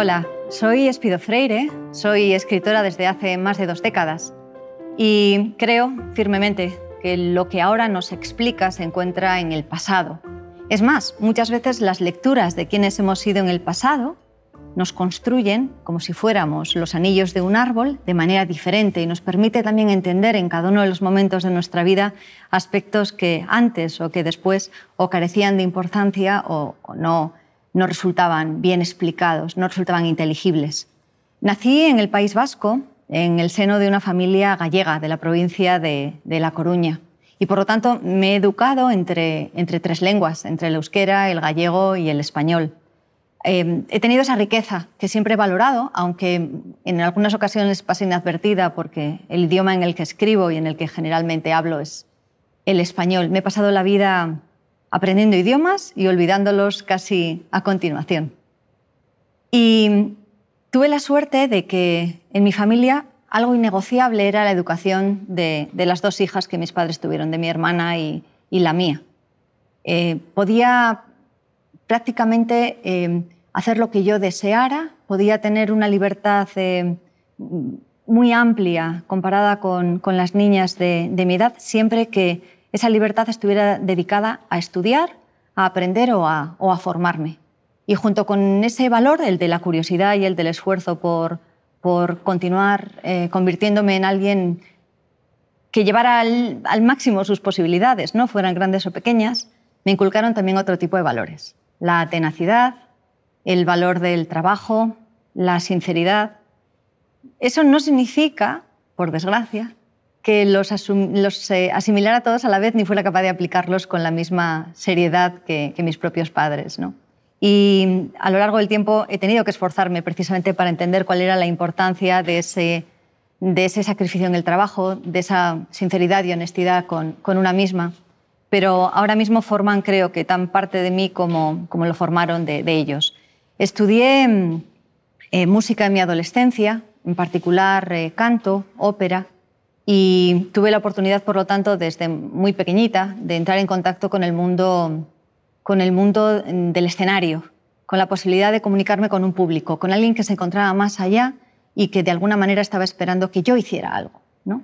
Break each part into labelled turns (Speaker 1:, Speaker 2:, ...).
Speaker 1: Hola, soy Espido Freire, soy escritora desde hace más de dos décadas y creo firmemente que lo que ahora nos explica se encuentra en el pasado. Es más, muchas veces las lecturas de quienes hemos sido en el pasado nos construyen como si fuéramos los anillos de un árbol de manera diferente y nos permite también entender en cada uno de los momentos de nuestra vida aspectos que antes o que después o carecían de importancia o, o no no resultaban bien explicados, no resultaban inteligibles. Nací en el País Vasco, en el seno de una familia gallega de la provincia de, La Coruña. Y por lo tanto me he educado entre, tres lenguas, entre el euskera, el gallego y el español. Em, he tenido esa riqueza que siempre he valorado, aunque en algunas ocasiones pasa inadvertida porque el idioma en el que escribo y en el que generalmente hablo es el español. Me he pasado la vida aprendiendo idiomas y olvidándolos casi a continuación. Y tuve la suerte de que en mi familia algo innegociable era la educación de, las dos hijas que mis padres tuvieron, de mi hermana y, la mía. Eh, podía prácticamente em, hacer lo que yo deseara, podía tener una libertad em, muy amplia comparada con, las niñas de mi edad, siempre que esa libertad estuviera dedicada a estudiar, a aprender o a, formarme. Y junto con ese valor, el de la curiosidad y el del esfuerzo por, continuar eh, convirtiéndome en alguien que llevara al, al, máximo sus posibilidades, no fueran grandes o pequeñas, me inculcaron también otro tipo de valores. La tenacidad, el valor del trabajo, la sinceridad. Eso no significa, por desgracia, que los, eh, asimilara a todos a la vez ni fuera capaz de aplicarlos con la misma seriedad que, mis propios padres. Y a lo largo del tiempo he tenido que esforzarme precisamente para entender cuál era la importancia de ese, sacrificio en el trabajo, de esa sinceridad y honestidad con, una misma. Pero ahora mismo forman, creo que, tan parte de mí como, lo formaron de, ellos. Estudié mm, eh, música en mi adolescencia, en particular eh, canto, ópera, y tuve la oportunidad, por lo tanto, desde muy pequeñita, de entrar en contacto con el mundo, con el mundo del escenario, con la posibilidad de comunicarme con un público, con alguien que se encontraba más allá y que de alguna manera estaba esperando que yo hiciera algo. ¿no?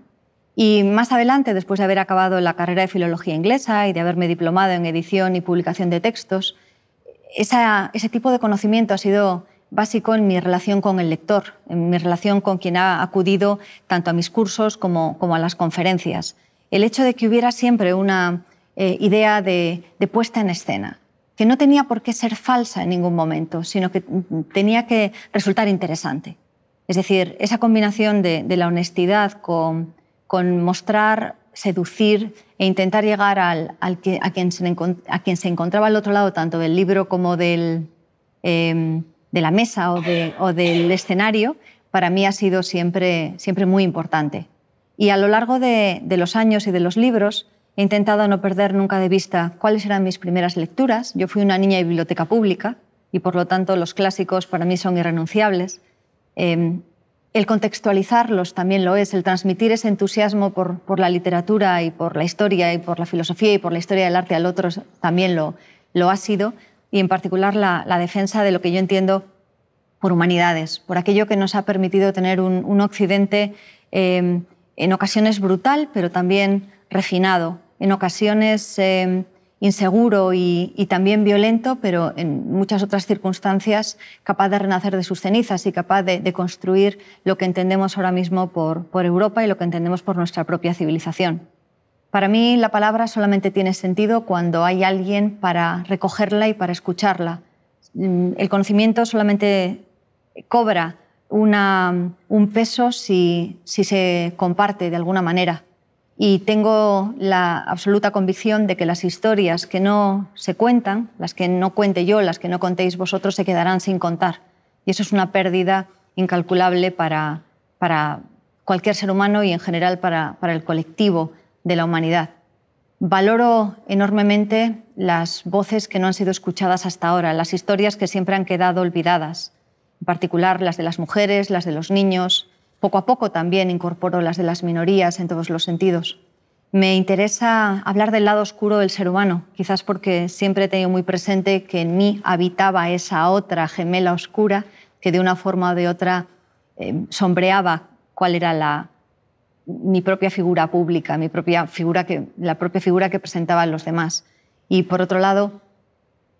Speaker 1: Y más adelante, después de haber acabado la carrera de filología inglesa y de haberme diplomado en edición y publicación de textos, ese tipo de conocimiento ha sido básico en mi relación con el lector, en mi relación con quien ha acudido tanto a mis cursos como, a las conferencias. El hecho de que hubiera siempre una eh, idea de, puesta en escena, que no tenía por qué ser falsa en ningún momento, sino que tenía que resultar interesante. Es decir, esa combinación de, la honestidad con, mostrar seducir e intentar llegar al, que, a, quien se, a, quien se, encontraba al otro lado, tanto del libro como del, em, de la mesa o, del escenario, para mí ha sido siempre, muy importante. Y a lo largo de, los años y de los libros he intentado no perder nunca de vista cuáles eran mis primeras lecturas. Yo fui una niña de biblioteca pública y por lo tanto los clásicos para mí son irrenunciables. Em, el contextualizarlos también lo es, el transmitir ese entusiasmo por, la literatura y por la historia y por la filosofía y por la historia del arte al otro también lo ha sido y en particular la, defensa de lo que yo entiendo por humanidades, por aquello que nos ha permitido tener un, Occidente em, en ocasiones brutal, pero también refinado, en ocasiones em, inseguro y, también violento, pero en muchas otras circunstancias capaz de renacer de sus cenizas y capaz de, construir lo que entendemos ahora mismo por Europa y lo que entendemos por nuestra propia civilización. Para mí la palabra solamente tiene sentido cuando hay alguien para recogerla y para escucharla. Mm, el conocimiento solamente cobra un peso si, se comparte de alguna manera. Y tengo la absoluta convicción de que las historias que no se cuentan, las que no cuente yo, las que no contéis vosotros, se quedarán sin contar. Y eso es una pérdida incalculable para, cualquier ser humano y en general para el colectivo de la humanidad. Valoro enormemente las voces que no han sido escuchadas hasta ahora, las historias que siempre han quedado olvidadas, en particular las de las mujeres, las de los niños. Poco a poco también incorporo las de las minorías en todos los sentidos. Me interesa hablar del lado oscuro del ser humano, quizás porque siempre he tenido muy presente que en mí habitaba esa otra gemela oscura que de una forma o de otra eh, sombreaba cuál era la, mi propia figura pública, mi propia figura que, la propia figura que presentaban los demás. Y por otro lado,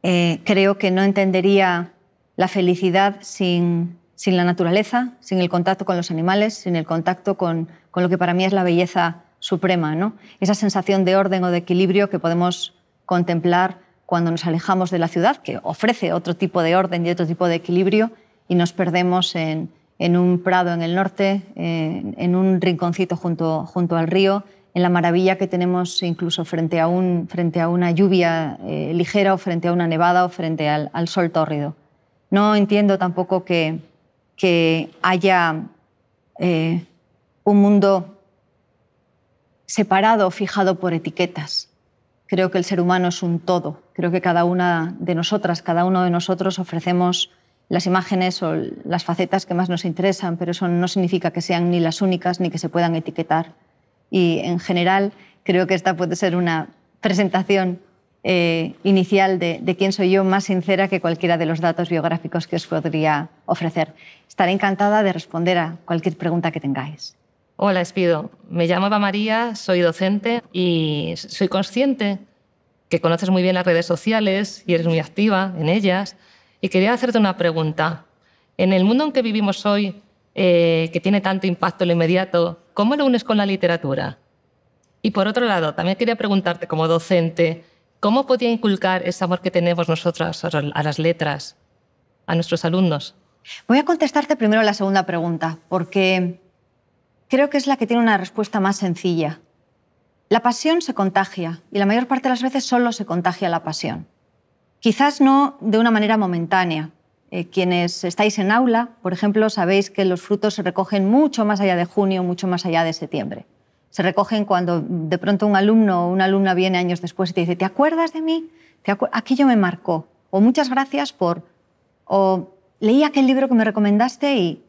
Speaker 1: eh, creo que no entendería la felicidad sin, la naturaleza, sin el contacto con los animales, sin el contacto con, con lo que para mí es la belleza suprema, ¿no? esa sensación de orden o de equilibrio que podemos contemplar cuando nos alejamos de la ciudad, que ofrece otro tipo de orden y otro tipo de equilibrio, y nos perdemos en, en un prado en el norte, en un rinconcito junto, junto al río, en la maravilla que tenemos incluso frente a, un, frente a una lluvia eh, ligera o frente a una nevada o frente al, sol tórrido. No entiendo tampoco que, que haya eh, un mundo separado, fijado por etiquetas. Creo que el ser humano es un todo. Creo que cada una de nosotras, cada uno de nosotros ofrecemos las imágenes o las facetas que más nos interesan, pero eso no significa que sean ni las únicas ni que se puedan etiquetar. Y en general creo que esta puede ser una presentación eh, inicial de, de, quién soy yo más sincera que cualquiera de los datos biográficos que os podría ofrecer. Estaré encantada de responder a cualquier pregunta que tengáis. Hola, Espido. Me llamo Eva María, soy docente y soy consciente que conoces muy bien las redes sociales y eres muy activa en ellas. Y quería hacerte una pregunta. En el mundo en que vivimos hoy, eh, que tiene tanto impacto en lo inmediato, ¿cómo lo unes con la literatura? Y por otro lado, también quería preguntarte como docente, ¿cómo podía inculcar ese amor que tenemos nosotras a las letras, a nuestros alumnos? Voy a contestarte primero la segunda pregunta, porque creo que es la que tiene una respuesta más sencilla. La pasión se contagia y la mayor parte de las veces solo se contagia la pasión. Quizás no de una manera momentánea. Eh, quienes estáis en aula, por ejemplo, sabéis que los frutos se recogen mucho más allá de junio, mucho más allá de septiembre. Se recogen cuando de pronto un alumno o una alumna viene años después y te dice, ¿te acuerdas de mí? Aquello me marcó. O muchas gracias por... O leí aquel libro que me recomendaste y...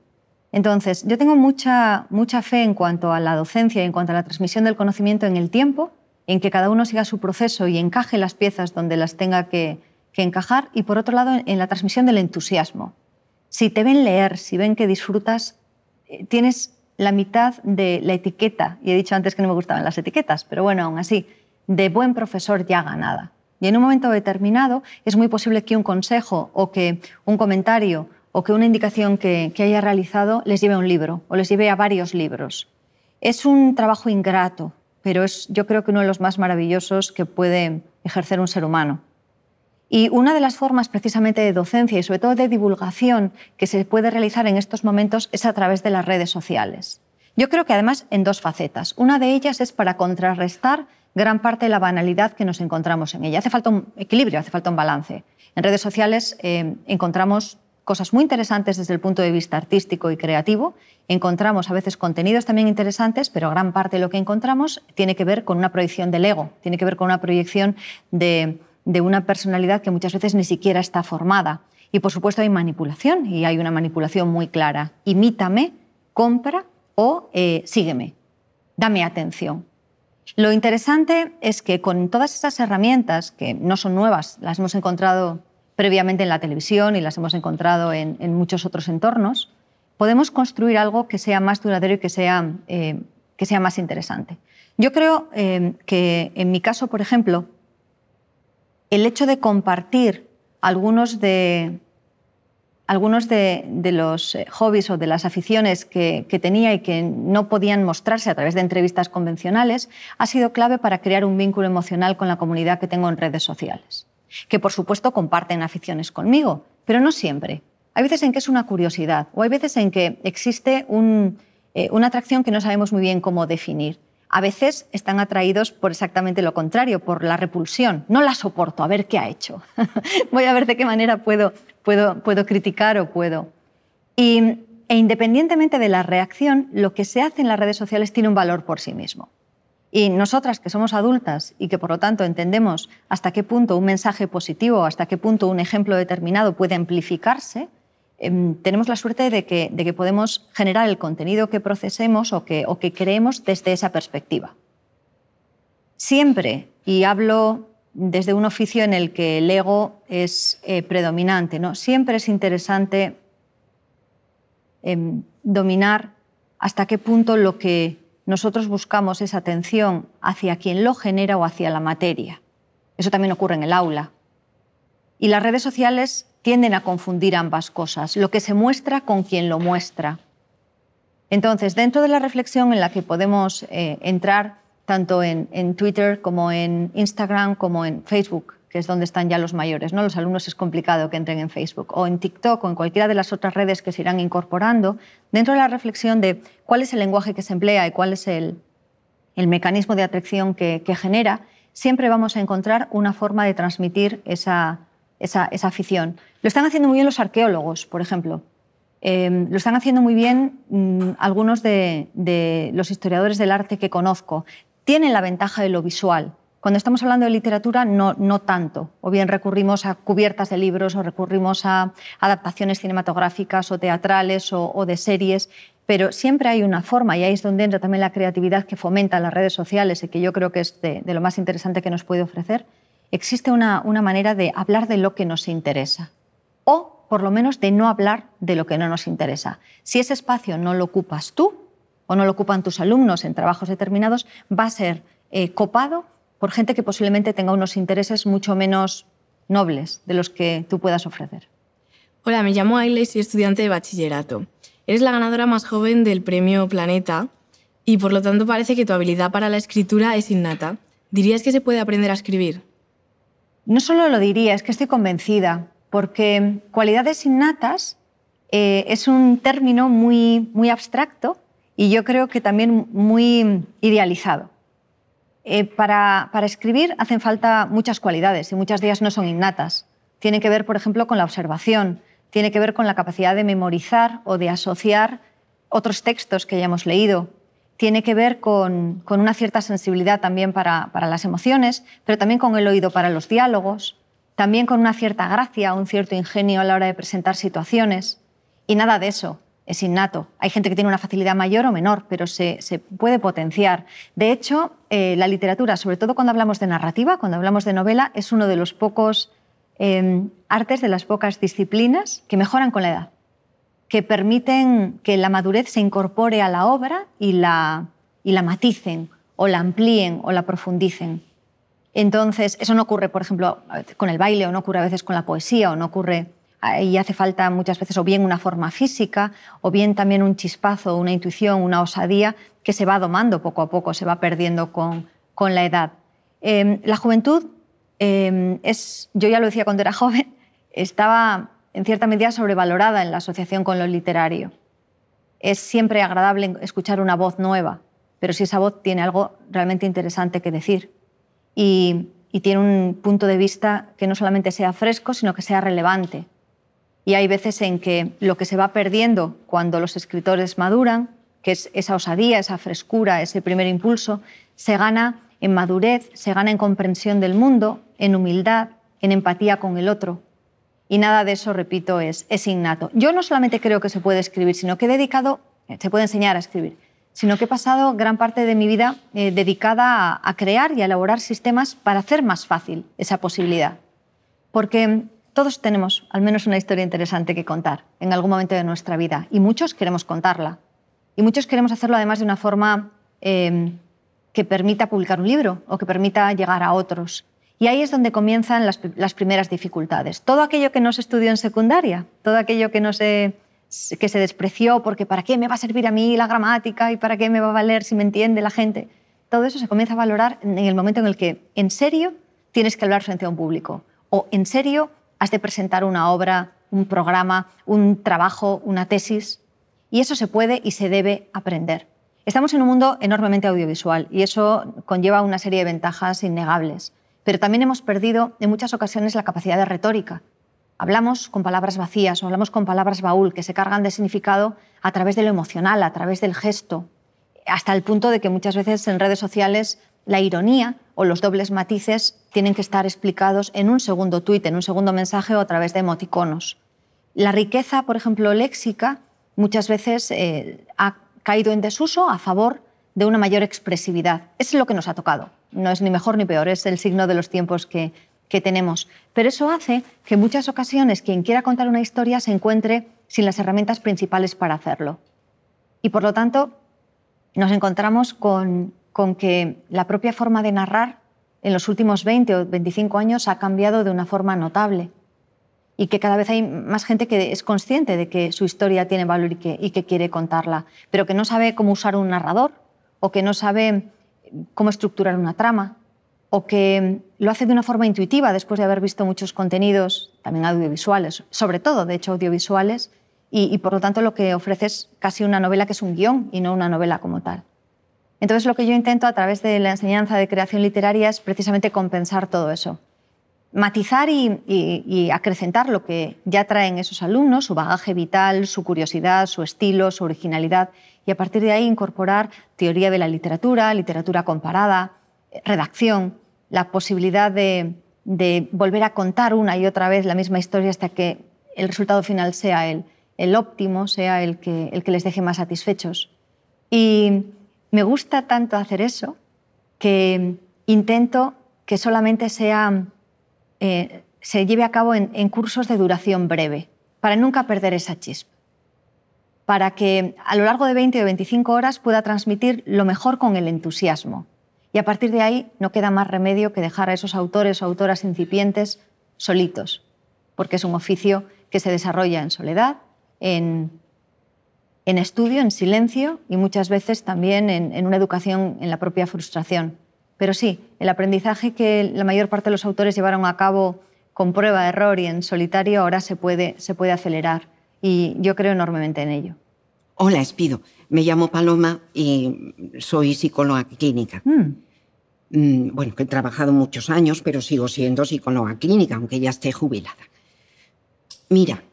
Speaker 1: Entonces, yo tengo mucha, mucha fe en cuanto a la docencia y en cuanto a la transmisión del conocimiento en el tiempo, en que cada uno siga su proceso y encaje las piezas donde las tenga que, que encajar y por otro lado en la transmisión del entusiasmo. Si te ven leer, si ven que disfrutas, eh, tienes la mitad de la etiqueta, y he dicho antes que no me gustaban las etiquetas, pero bueno, aún así, de buen profesor ya ganada. Y en un momento determinado es muy posible que un consejo o que un comentario o que una indicación que, haya realizado les lleve a un libro o les lleve a varios libros. Es un trabajo ingrato, pero es yo creo que uno de los más maravillosos que puede ejercer un ser humano. Y una de las formas precisamente de docencia y sobre todo de divulgación que se puede realizar en estos momentos es a través de las redes sociales. Yo creo que además en dos facetas. Una de ellas es para contrarrestar gran parte de la banalidad que nos encontramos en ella. Hace falta un equilibrio, hace falta un balance. En redes sociales eh, encontramos cosas muy interesantes desde el punto de vista artístico y creativo. Encontramos a veces contenidos también interesantes, pero gran parte de lo que encontramos tiene que ver con una proyección del ego, tiene que ver con una proyección de de una personalidad que muchas veces ni siquiera está formada. Y por supuesto hay manipulación, y hay una manipulación muy clara. Imítame, compra o eh, sígueme, dame atención. Lo interesante es que con todas esas herramientas, que no son nuevas, las hemos encontrado previamente en la televisión y las hemos encontrado en, muchos otros entornos, podemos construir algo que sea más duradero y que sea, eh, que sea más interesante. Yo creo eh, que en mi caso, por ejemplo, el hecho de compartir algunos de, algunos de, los eh, hobbies o de las aficiones que, tenía y que no podían mostrarse a través de entrevistas convencionales ha sido clave para crear un vínculo emocional con la comunidad que tengo en redes sociales, que por supuesto comparten aficiones conmigo, pero no siempre. Hay veces en que es una curiosidad o hay veces en que existe eh, una atracción que no sabemos muy bien cómo definir a veces están atraídos por exactamente lo contrario, por la repulsión. No la soporto, a ver qué ha hecho. Voy a ver de qué manera puedo, criticar o puedo. e independientemente de la reacción, lo que se hace en las redes sociales tiene un valor por sí mismo. Y nosotras que somos adultas y que por lo tanto entendemos hasta qué punto un mensaje positivo, hasta qué punto un ejemplo determinado puede amplificarse, Em, tenemos la suerte de que, podemos generar el contenido que procesemos o que, creemos desde esa perspectiva. Siempre, y hablo desde un oficio en el que el ego es eh, predominante, ¿no? siempre es interesante em, dominar hasta qué punto lo que nosotros buscamos es atención hacia quien lo genera o hacia la materia. Eso también ocurre en el aula. Y las redes sociales tienden a confundir ambas cosas, lo que se muestra con quien lo muestra. Entonces, dentro de la reflexión en la que podemos eh, entrar tanto en, Twitter como en Instagram como en Facebook, que es donde están ya los mayores, ¿no? Los alumnos es complicado que entren en Facebook o en TikTok o en cualquiera de las otras redes que se irán incorporando, dentro de la reflexión de cuál es el lenguaje que se emplea y cuál es el, mecanismo de atracción que, que genera, siempre vamos a encontrar una forma de transmitir esa, esa, afición. Lo están haciendo muy bien los arqueólogos, por ejemplo. Em, lo están haciendo muy bien mm, algunos de, los historiadores del arte que conozco. Tienen la ventaja de lo visual. Cuando estamos hablando de literatura, no, tanto. O bien recurrimos a cubiertas de libros o recurrimos a adaptaciones cinematográficas o teatrales o, de series. Pero siempre hay una forma, y ahí es donde entra también la creatividad que fomentan las redes sociales y que yo creo que es de lo más interesante que nos puede ofrecer, existe una, manera de hablar de lo que nos interesa o por lo menos de no hablar de lo que no nos interesa. Si ese espacio no lo ocupas tú o no lo ocupan tus alumnos en trabajos determinados, va a ser eh, copado por gente que posiblemente tenga unos intereses mucho menos nobles de los que tú puedas ofrecer. Hola, me llamo Ailey y soy estudiante de bachillerato. Eres la ganadora más joven del premio Planeta y por lo tanto parece que tu habilidad para la escritura es innata. ¿Dirías que se puede aprender a escribir? No solo lo diría, es que estoy convencida, porque cualidades innatas eh, es un término muy, abstracto y yo creo que también muy idealizado. Eh, para, para, escribir hacen falta muchas cualidades y muchas de ellas no son innatas. Tiene que ver, por ejemplo, con la observación, tiene que ver con la capacidad de memorizar o de asociar otros textos que hayamos leído, tiene que ver con, una cierta sensibilidad también para, las emociones, pero también con el oído para los diálogos, también con una cierta gracia, un cierto ingenio a la hora de presentar situaciones. Y nada de eso es innato. Hay gente que tiene una facilidad mayor o menor, pero se, puede potenciar. De hecho, eh, la literatura, sobre todo cuando hablamos de narrativa, cuando hablamos de novela, es uno de los pocos em, artes, de las pocas disciplinas que mejoran con la edad que permiten que la madurez se incorpore a la obra y la, y la maticen o la amplíen o la profundicen. Entonces, eso no ocurre, por ejemplo, con el baile o no ocurre a veces con la poesía o no ocurre y hace falta muchas veces o bien una forma física o bien también un chispazo, una intuición, una osadía que se va domando poco a poco, se va perdiendo con, la edad. Em, la juventud em, es, yo ya lo decía cuando era joven, estaba en cierta medida sobrevalorada en la asociación con lo literario. Es siempre agradable escuchar una voz nueva, pero si esa voz tiene algo realmente interesante que decir y, tiene un punto de vista que no solamente sea fresco, sino que sea relevante. Y hay veces en que lo que se va perdiendo cuando los escritores maduran, que es esa osadía, esa frescura, ese primer impulso, se gana en madurez, se gana en comprensión del mundo, en humildad, en empatía con el otro. Y nada de eso, repito, es, es innato. Yo no solamente creo que se puede escribir, sino que he dedicado, eh, se puede enseñar a escribir, sino que he pasado gran parte de mi vida eh, dedicada a, crear y a elaborar sistemas para hacer más fácil esa posibilidad. Porque todos tenemos al menos una historia interesante que contar en algún momento de nuestra vida y muchos queremos contarla. Y muchos queremos hacerlo además de una forma eh, que permita publicar un libro o que permita llegar a otros. Y ahí es donde comienzan las, primeras dificultades. Todo aquello que no se estudió en secundaria, todo aquello que se despreció, porque ¿para qué me va a servir a mí la gramática y para qué me va a valer si me entiende la gente? Todo eso se comienza a valorar en el momento en el que, en serio, tienes que hablar frente a un público o, en serio, has de presentar una obra, un programa, un trabajo, una tesis. Y eso se puede y se debe aprender. Estamos en un mundo enormemente audiovisual y eso conlleva una serie de ventajas innegables pero también hemos perdido en muchas ocasiones la capacidad de retórica. Hablamos con palabras vacías o hablamos con palabras baúl que se cargan de significado a través de lo emocional, a través del gesto, hasta el punto de que muchas veces en redes sociales la ironía o los dobles matices tienen que estar explicados en un segundo tuit, en un segundo mensaje o a través de emoticonos. La riqueza, por ejemplo, léxica, muchas veces eh, ha caído en desuso a favor de una mayor expresividad. Es lo que nos ha tocado. No es ni mejor ni peor, es el signo de los tiempos que, tenemos. Pero eso hace que en muchas ocasiones quien quiera contar una historia se encuentre sin las herramientas principales para hacerlo. Y por lo tanto, nos encontramos con, que la propia forma de narrar en los últimos 20 o 25 años ha cambiado de una forma notable y que cada vez hay más gente que es consciente de que su historia tiene valor y que quiere contarla, pero que no sabe cómo usar un narrador o que no sabe eh, cómo estructurar una trama, o que lo hace de una forma intuitiva después de haber visto muchos contenidos, también audiovisuales, sobre todo, de hecho, audiovisuales, y, por lo tanto lo que ofrece es casi una novela que es un guión y no una novela como tal. Entonces lo que yo intento a través de la enseñanza de creación literaria es precisamente compensar todo eso, matizar y acrecentar lo que ya traen esos alumnos, su bagaje vital, su curiosidad, su estilo, su originalidad, y a partir de ahí incorporar teoría de la literatura, literatura comparada, redacción, la posibilidad de, volver a contar una y otra vez la misma historia hasta que el resultado final sea el, óptimo, sea el que, les deje más satisfechos. Y me gusta tanto hacer eso que intento que solamente sea, eh, se lleve a cabo en, en cursos de duración breve, para nunca perder esa chispa para que a lo largo de 20 o 25 horas pueda transmitir lo mejor con el entusiasmo. Y a partir de ahí no queda más remedio que dejar a esos autores o autoras incipientes solitos, porque es un oficio que se desarrolla en soledad, en, estudio, en silencio y muchas veces también en, una educación en la propia frustración. Pero sí, el aprendizaje que la mayor parte de los autores llevaron a cabo con prueba, error y en solitario ahora se puede acelerar y yo creo enormemente en ello. Hola, Espido. Me llamo Paloma y soy psicóloga clínica. Mm. Mm, bueno, he trabajado muchos años, pero sigo siendo psicóloga clínica, aunque ya esté jubilada. Mira,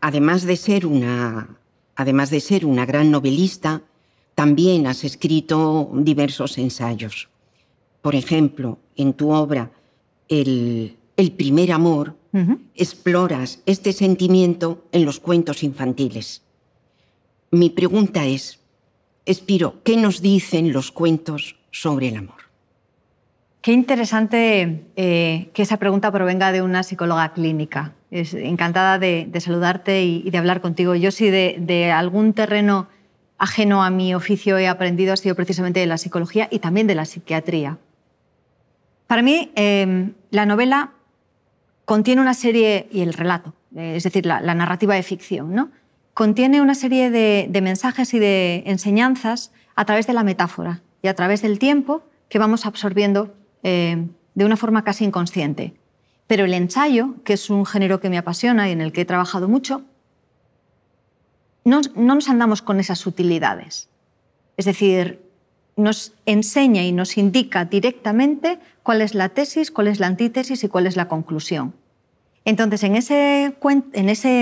Speaker 1: además de ser una, además de ser una gran novelista, también has escrito diversos ensayos. Por ejemplo, en tu obra El el primer amor, exploras este sentimiento en los cuentos infantiles. Mi pregunta es, Espiro, ¿qué nos dicen los cuentos sobre el amor? Qué interesante eh, que esa pregunta provenga de una psicóloga clínica. Es encantada de, saludarte y, de hablar contigo. Yo sí de, algún terreno ajeno a mi oficio he aprendido ha sido precisamente de la psicología y también de la psiquiatría. Para mí, eh, la novela contiene una serie, y el relato, eh, es decir, la, narrativa de ficción, ¿no? contiene una serie de, mensajes y de enseñanzas a través de la metáfora y a través del tiempo que vamos absorbiendo eh, de una forma casi inconsciente. Pero el ensayo, que es un género que me apasiona y en el que he trabajado mucho, no, nos andamos con esas utilidades, Es decir, nos enseña y nos indica directamente cuál es la tesis, cuál es la antítesis y cuál es la conclusión. Entonces, en ese,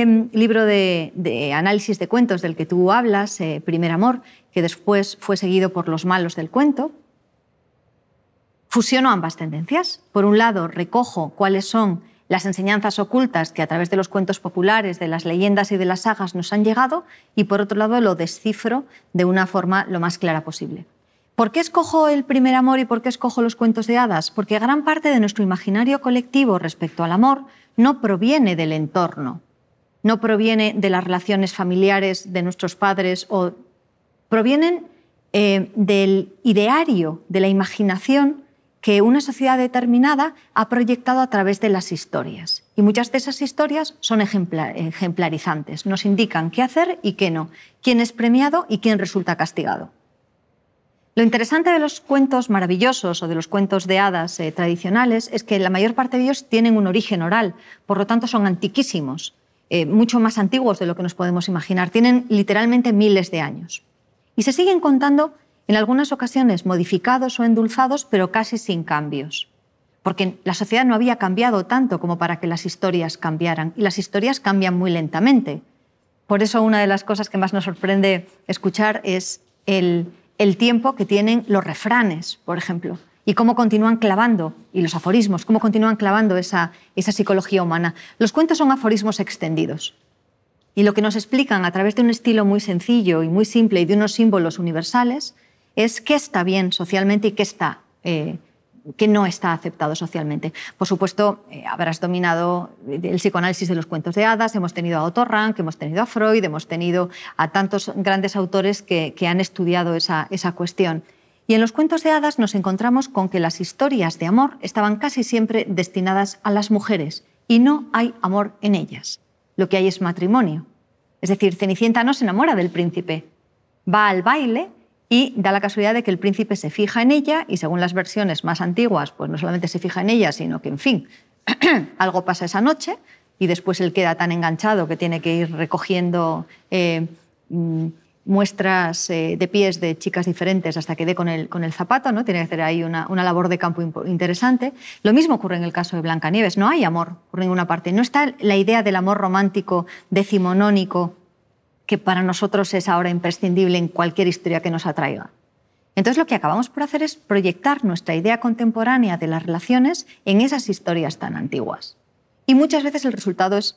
Speaker 1: mm, libro de, análisis de cuentos del que tú hablas, eh, Primer Amor, que después fue seguido por Los Malos del Cuento, fusiono ambas tendencias. Por un lado, recojo cuáles son las enseñanzas ocultas que a través de los cuentos populares, de las leyendas y de las sagas nos han llegado, y por otro lado, lo descifro de una forma lo más clara posible. ¿Por qué escojo el primer amor y por qué escojo los cuentos de hadas? Porque gran parte de nuestro imaginario colectivo respecto al amor no proviene del entorno, no proviene de las relaciones familiares de nuestros padres o provienen eh, del ideario, de la imaginación que una sociedad determinada ha proyectado a través de las historias. Y muchas de esas historias son ejemplarizantes, nos indican qué hacer y qué no, quién es premiado y quién resulta castigado. Lo interesante de los cuentos maravillosos o de los cuentos de hadas eh, tradicionales es que la mayor parte de ellos tienen un origen oral, por lo tanto son antiquísimos, eh, mucho más antiguos de lo que nos podemos imaginar, tienen literalmente miles de años. Y se siguen contando en algunas ocasiones modificados o endulzados, pero casi sin cambios, porque la sociedad no había cambiado tanto como para que las historias cambiaran, y las historias cambian muy lentamente. Por eso una de las cosas que más nos sorprende escuchar es el el tiempo que tienen los refranes, por ejemplo, y cómo continúan clavando, y los aforismos, cómo continúan clavando esa, psicología humana. Los cuentos son aforismos extendidos. Y lo que nos explican a través de un estilo muy sencillo y muy simple y de unos símbolos universales es qué está bien socialmente y qué está eh, que no está aceptado socialmente. Por supuesto, eh, habrás dominado el psicoanálisis de los cuentos de hadas, hemos tenido a Otto Rank, hemos tenido a Freud, hemos tenido a tantos grandes autores que, han estudiado esa, esa cuestión. Y en los cuentos de hadas nos encontramos con que las historias de amor estaban casi siempre destinadas a las mujeres y no hay amor en ellas. Lo que hay es matrimonio. Es decir, Cenicienta no se enamora del príncipe, va al baile y da la casualidad de que el príncipe se fija en ella y según las versiones más antiguas, pues no solamente se fija en ella, sino que, en fin, algo pasa esa noche y después él queda tan enganchado que tiene que ir recogiendo eh, mm, muestras eh, de pies de chicas diferentes hasta que dé con el, con el zapato, ¿no? tiene que hacer ahí una, una labor de campo interesante. Lo mismo ocurre en el caso de Blancanieves, no hay amor por ninguna parte, no está la idea del amor romántico decimonónico que para nosotros es ahora imprescindible en cualquier historia que nos atraiga. Entonces lo que acabamos por hacer es proyectar nuestra idea contemporánea de las relaciones en esas historias tan antiguas. Y muchas veces el resultado es,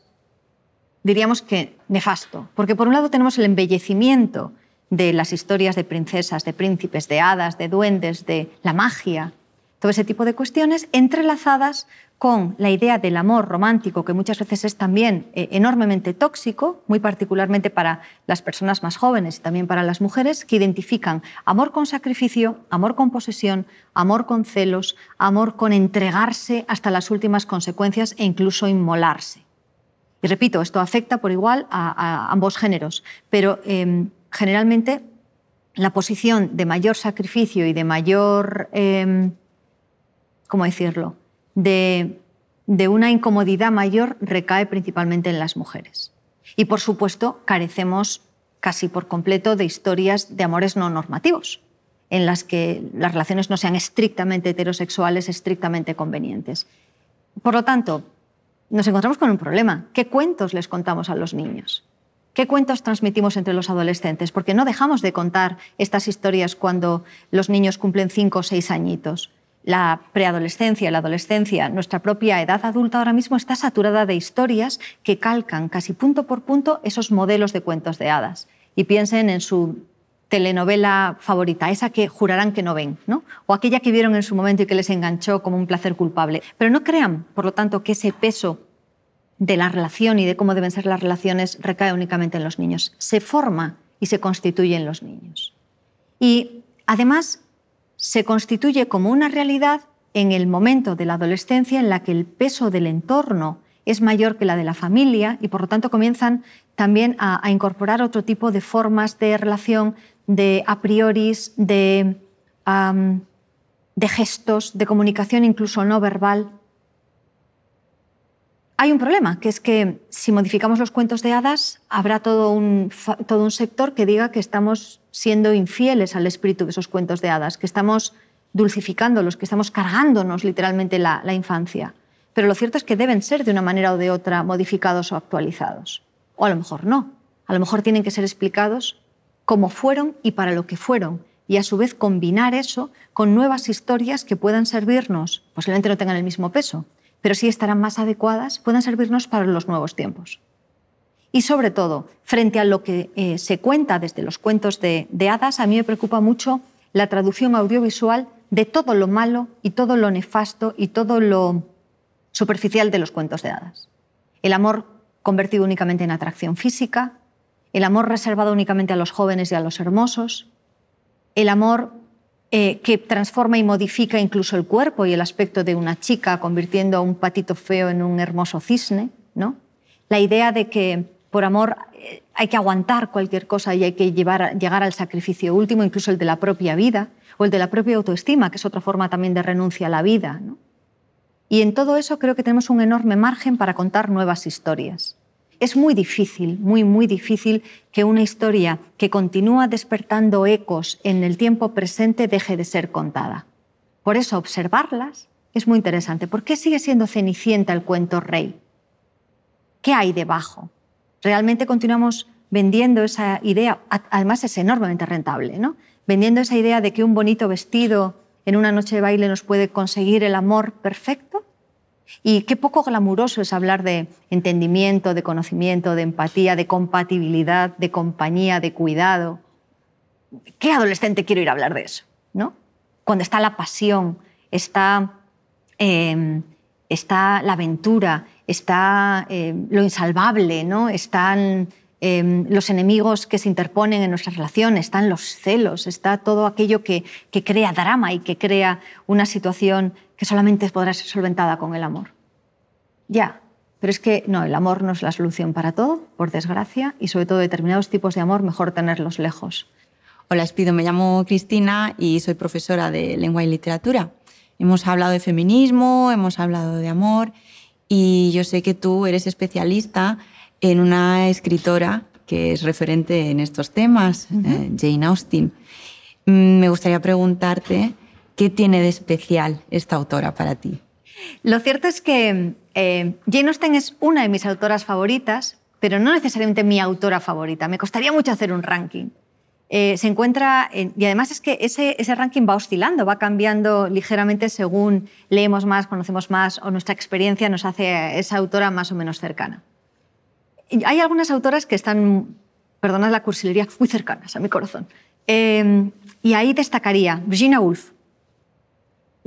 Speaker 1: diríamos que, nefasto, porque por un lado tenemos el embellecimiento de las historias de princesas, de príncipes, de hadas, de duendes, de la magia, todo ese tipo de cuestiones entrelazadas con la idea del amor romántico, que muchas veces es también eh, enormemente tóxico, muy particularmente para las personas más jóvenes y también para las mujeres, que identifican amor con sacrificio, amor con posesión, amor con celos, amor con entregarse hasta las últimas consecuencias e incluso inmolarse. Y repito, esto afecta por igual a, ambos géneros, pero em, generalmente la posición de mayor sacrificio y de mayor, em, ¿cómo decirlo?, de, una incomodidad mayor recae principalmente en las mujeres. Y, por supuesto, carecemos casi por completo de historias de amores no normativos, en las que las relaciones no sean estrictamente heterosexuales, estrictamente convenientes. Por lo tanto, nos encontramos con un problema. ¿Qué cuentos les contamos a los niños? ¿Qué cuentos transmitimos entre los adolescentes? Porque no dejamos de contar estas historias cuando los niños cumplen cinco o seis añitos la preadolescencia, la adolescencia, nuestra propia edad adulta ahora mismo está saturada de historias que calcan casi punto por punto esos modelos de cuentos de hadas. Y piensen en su telenovela favorita, esa que jurarán que no ven, ¿no? o aquella que vieron en su momento y que les enganchó como un placer culpable. Pero no crean, por lo tanto, que ese peso de la relación y de cómo deben ser las relaciones recae únicamente en los niños. Se forma y se constituye en los niños. Y además se constituye como una realidad en el momento de la adolescencia en la que el peso del entorno es mayor que la de la familia y por lo tanto comienzan también a, incorporar otro tipo de formas de relación, de a priori, de, de gestos, de comunicación incluso no verbal hay un problema, que es que si modificamos los cuentos de hadas, habrá todo un, sector que diga que estamos siendo infieles al espíritu de esos cuentos de hadas, que estamos dulcificándolos, que estamos cargándonos literalmente la, infancia. Pero lo cierto es que deben ser de una manera o de otra modificados o actualizados. O a lo mejor no. A lo mejor tienen que ser explicados como fueron y para lo que fueron. Y a su vez combinar eso con nuevas historias que puedan servirnos. Posiblemente no tengan el mismo peso, pero sí estarán más adecuadas, puedan servirnos para los nuevos tiempos. Y sobre todo, frente a lo que eh, se cuenta desde los cuentos de hadas, a mí me preocupa mucho la traducción audiovisual de todo lo malo y todo lo nefasto y todo lo superficial de los cuentos de hadas. El amor convertido únicamente en atracción física, el amor reservado únicamente a los jóvenes y a los hermosos, el amor eh, que transforma y modifica incluso el cuerpo y el aspecto de una chica, convirtiendo a un patito feo en un hermoso cisne. ¿no? La idea de que por amor eh, hay que aguantar cualquier cosa y hay que llegar al sacrificio último, incluso el de la propia vida o el de la propia autoestima, que es otra forma también de renuncia a la vida. Y en todo eso creo que tenemos un enorme margen para contar nuevas historias. Es muy difícil, muy, muy difícil que una historia que continúa despertando ecos en el tiempo presente deje de ser contada. Por eso observarlas es muy interesante. ¿Por qué sigue siendo cenicienta el cuento rey? ¿Qué hay debajo? Realmente continuamos vendiendo esa idea, además es enormemente rentable, ¿no? Vendiendo esa idea de que un bonito vestido en una noche de baile nos puede conseguir el amor perfecto. Y qué poco glamuroso es hablar de entendimiento, de conocimiento, de empatía, de compatibilidad, de compañía, de cuidado. ¿Qué adolescente quiero ir a hablar de eso? ¿no? Cuando está la pasión, está, em, la aventura, está em, lo insalvable, ¿no? están em, los enemigos que se interponen en nuestras relaciones, están los celos, está todo aquello que crea drama y que crea una situación que solamente podrá ser solventada con el amor. Ya, pero es que no, el amor no es la solución para todo, por desgracia, y sobre todo determinados tipos de amor mejor tenerlos lejos. Hola, Espido, me llamo Cristina y soy profesora de lengua y literatura. Hemos hablado de feminismo, hemos hablado de amor y yo sé que tú eres especialista en una escritora que es referente en estos temas, eh, Jane Austen. Mm, me gustaría preguntarte ¿Qué tiene de especial esta autora para ti? Lo cierto es que eh, Jane Austen es una de mis autoras favoritas, pero no necesariamente mi autora favorita. Me costaría mucho hacer un ranking. Eh, se encuentra, y además es que ese, ranking va oscilando, va cambiando ligeramente según leemos más, conocemos más o nuestra experiencia nos hace a esa autora más o menos cercana. Y hay algunas autoras que están, perdonad la cursilería, muy cercanas a mi corazón. Eh, y ahí destacaría Virginia Woolf,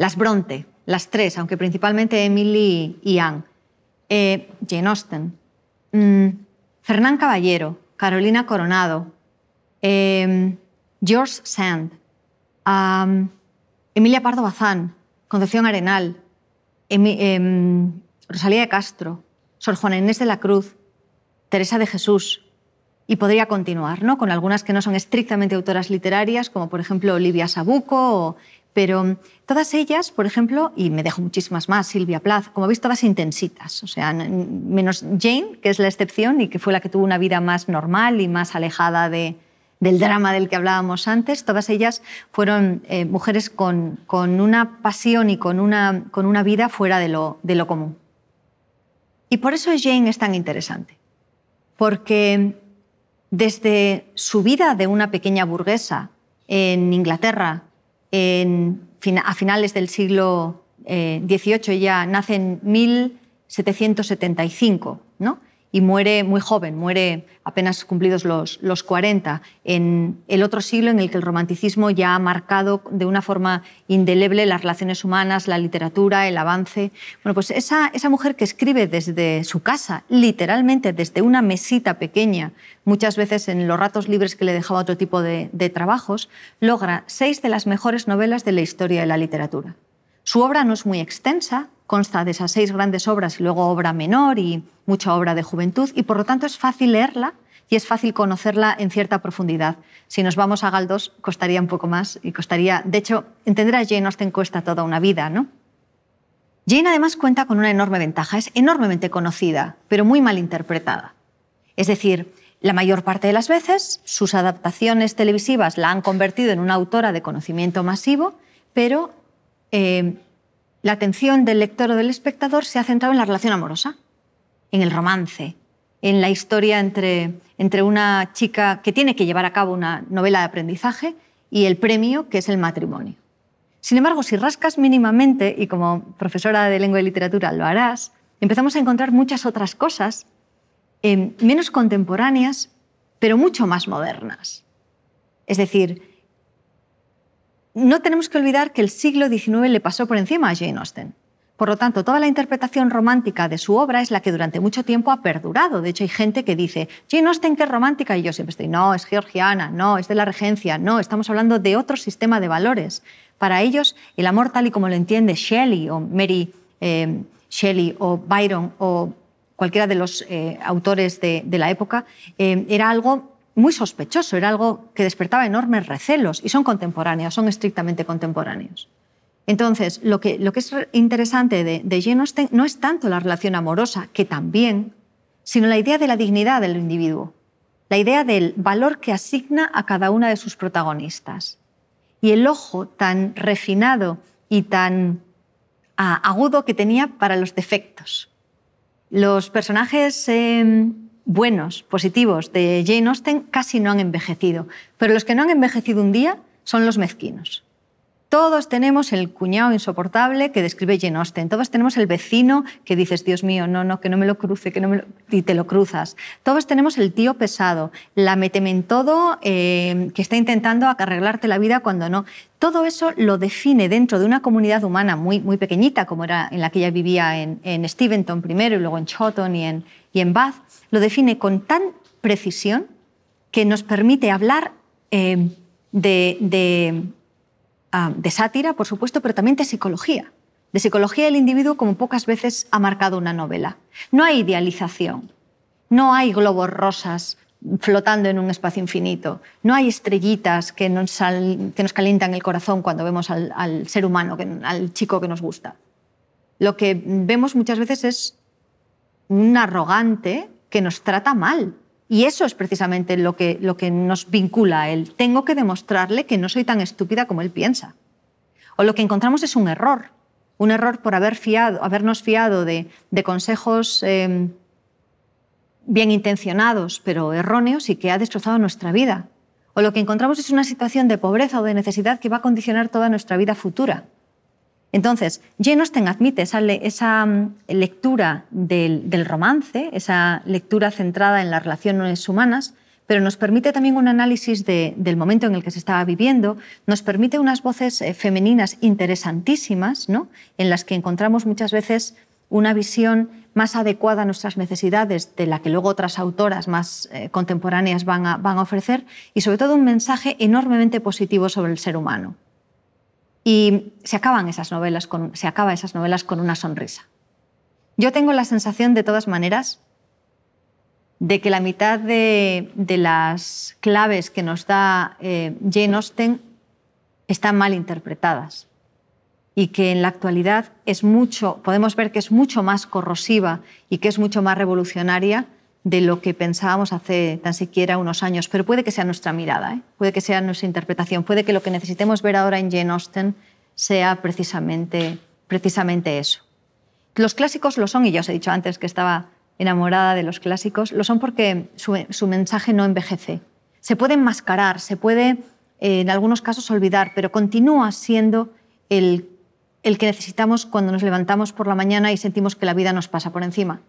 Speaker 1: las Bronte, las tres, aunque principalmente Emily y Anne, eh, Jane Austen, mm, Fernán Caballero, Carolina Coronado, em, George Sand, Emilia Pardo Bazán, Concepción Arenal, em, Rosalía de Castro, Sor Juana Inés de la Cruz, Teresa de Jesús. Y podría continuar ¿no? con algunas que no son estrictamente autoras literarias, como por ejemplo Olivia Sabuco pero mm, todas ellas, por ejemplo, y me dejo muchísimas más, Silvia Plath, como veis, todas intensitas, o sea, menos Jane, que es la excepción y que fue la que tuvo una vida más normal y más alejada del drama del que hablábamos antes, todas ellas fueron eh, mujeres con, una pasión y con una, con una vida fuera de lo, de lo común. Y por eso Jane es tan interesante, porque desde su vida de una pequeña burguesa en Inglaterra, en, a finales del siglo XVIII, eh, setecientos setenta y 1775, ¿no? y muere muy joven, muere apenas cumplidos los, los 40, en el otro siglo en el que el romanticismo ya ha marcado de una forma indeleble las relaciones humanas, la literatura, el avance. Bueno, pues esa, mujer que escribe desde su casa, literalmente desde una mesita pequeña, muchas veces en los ratos libres que le dejaba otro tipo de, de trabajos, logra seis de las mejores novelas de la historia de la literatura. Su obra no es muy extensa, consta de esas seis grandes obras y luego obra menor y mucha obra de juventud, y por lo tanto es fácil leerla y es fácil conocerla en cierta profundidad. Si nos vamos a Galdós, costaría un poco más y costaría. De hecho, entender a Jane Austen cuesta toda una vida, ¿no? Jane además cuenta con una enorme ventaja. Es enormemente conocida, pero muy mal interpretada. Es decir, la mayor parte de las veces sus adaptaciones televisivas la han convertido en una autora de conocimiento masivo, pero eh, la atención del lector o del espectador se ha centrado en la relación amorosa, en el romance, en la historia entre, una chica que tiene que llevar a cabo una novela de aprendizaje y el premio, que es el matrimonio. Sin embargo, si rascas mínimamente, y como profesora de lengua y literatura lo harás, empezamos a encontrar muchas otras cosas eh, menos contemporáneas, pero mucho más modernas. Es decir, no tenemos que olvidar que el siglo XIX le pasó por encima a Jane Austen. Por lo tanto, toda la interpretación romántica de su obra es la que durante mucho tiempo ha perdurado. De hecho, hay gente que dice, Jane Austen, qué es romántica, y yo siempre estoy, no, es georgiana, no, es de la regencia, no, estamos hablando de otro sistema de valores. Para ellos, el amor tal y como lo entiende Shelley o Mary eh, Shelley o Byron o cualquiera de los eh, autores de, la época, eh, era algo muy sospechoso, era algo que despertaba enormes recelos y son contemporáneos, son estrictamente contemporáneos. Entonces, lo que, es interesante de, de Jane no es tanto la relación amorosa, que también, sino la idea de la dignidad del individuo, la idea del valor que asigna a cada una de sus protagonistas. Y el ojo tan refinado y tan agudo que tenía para los defectos. Los personajes em, buenos, positivos de Jane Austen casi no han envejecido, pero los que no han envejecido un día son los mezquinos. Todos tenemos el cuñado insoportable que describe Jane Austen. Todos tenemos el vecino que dices, Dios mío, no, no, que no me lo cruce, que no me y te lo cruzas. Todos tenemos el tío pesado, la en todo, eh, que está intentando arreglarte la vida cuando no. Todo eso lo define dentro de una comunidad humana muy, muy pequeñita, como era en la que ella vivía en, en Steventon primero y luego en Chotton y en, y en Bath lo define con tan precisión que nos permite hablar eh, ah, de, sátira, por supuesto, pero también de psicología. De psicología del individuo como pocas veces ha marcado una novela. No hay idealización, no hay globos rosas flotando en un espacio infinito. No hay estrellitas que nos, calientan el corazón cuando vemos al, ser humano, al chico que nos gusta. Lo que vemos muchas veces es un arrogante que nos trata mal. Y eso es precisamente lo que, nos vincula a él. Tengo que demostrarle que no soy tan estúpida como él piensa. O lo que encontramos es un error, un error por haber fiado, habernos fiado de, consejos em, bien intencionados, pero erróneos y que ha destrozado nuestra vida. O lo que encontramos es una situación de pobreza o de necesidad que va a condicionar toda nuestra vida futura. Entonces, Jane Austen admite esa, esa mm, lectura del, romance, esa lectura centrada en las relaciones humanas, pero nos permite también un análisis del momento en el que se estaba viviendo, nos permite unas voces eh, femeninas interesantísimas, en las que encontramos muchas veces una visión más adecuada a nuestras necesidades de la que luego otras autoras más eh, contemporáneas van a ofrecer y sobre todo un mensaje enormemente positivo sobre el ser humano. Y se, acaban esas novelas con, se acaba esas novelas con una sonrisa. Yo tengo la sensación, de todas maneras, de que la mitad de, las claves que nos da eh, Jane Austen están mal interpretadas y que en la actualidad es mucho, podemos ver que es mucho más corrosiva y que es mucho más revolucionaria de lo que pensábamos hace tan siquiera unos años, pero puede que sea nuestra mirada, ¿eh? puede que sea nuestra interpretación, puede que lo que necesitemos ver ahora en Jane Austen sea precisamente, eso. Los clásicos lo son, y ya os he dicho antes que estaba enamorada de los clásicos, lo son porque su, mensaje no envejece. Se puede enmascarar, se puede eh, en algunos casos olvidar, pero continúa siendo el que necesitamos cuando nos levantamos por la mañana y sentimos que la vida nos pasa por encima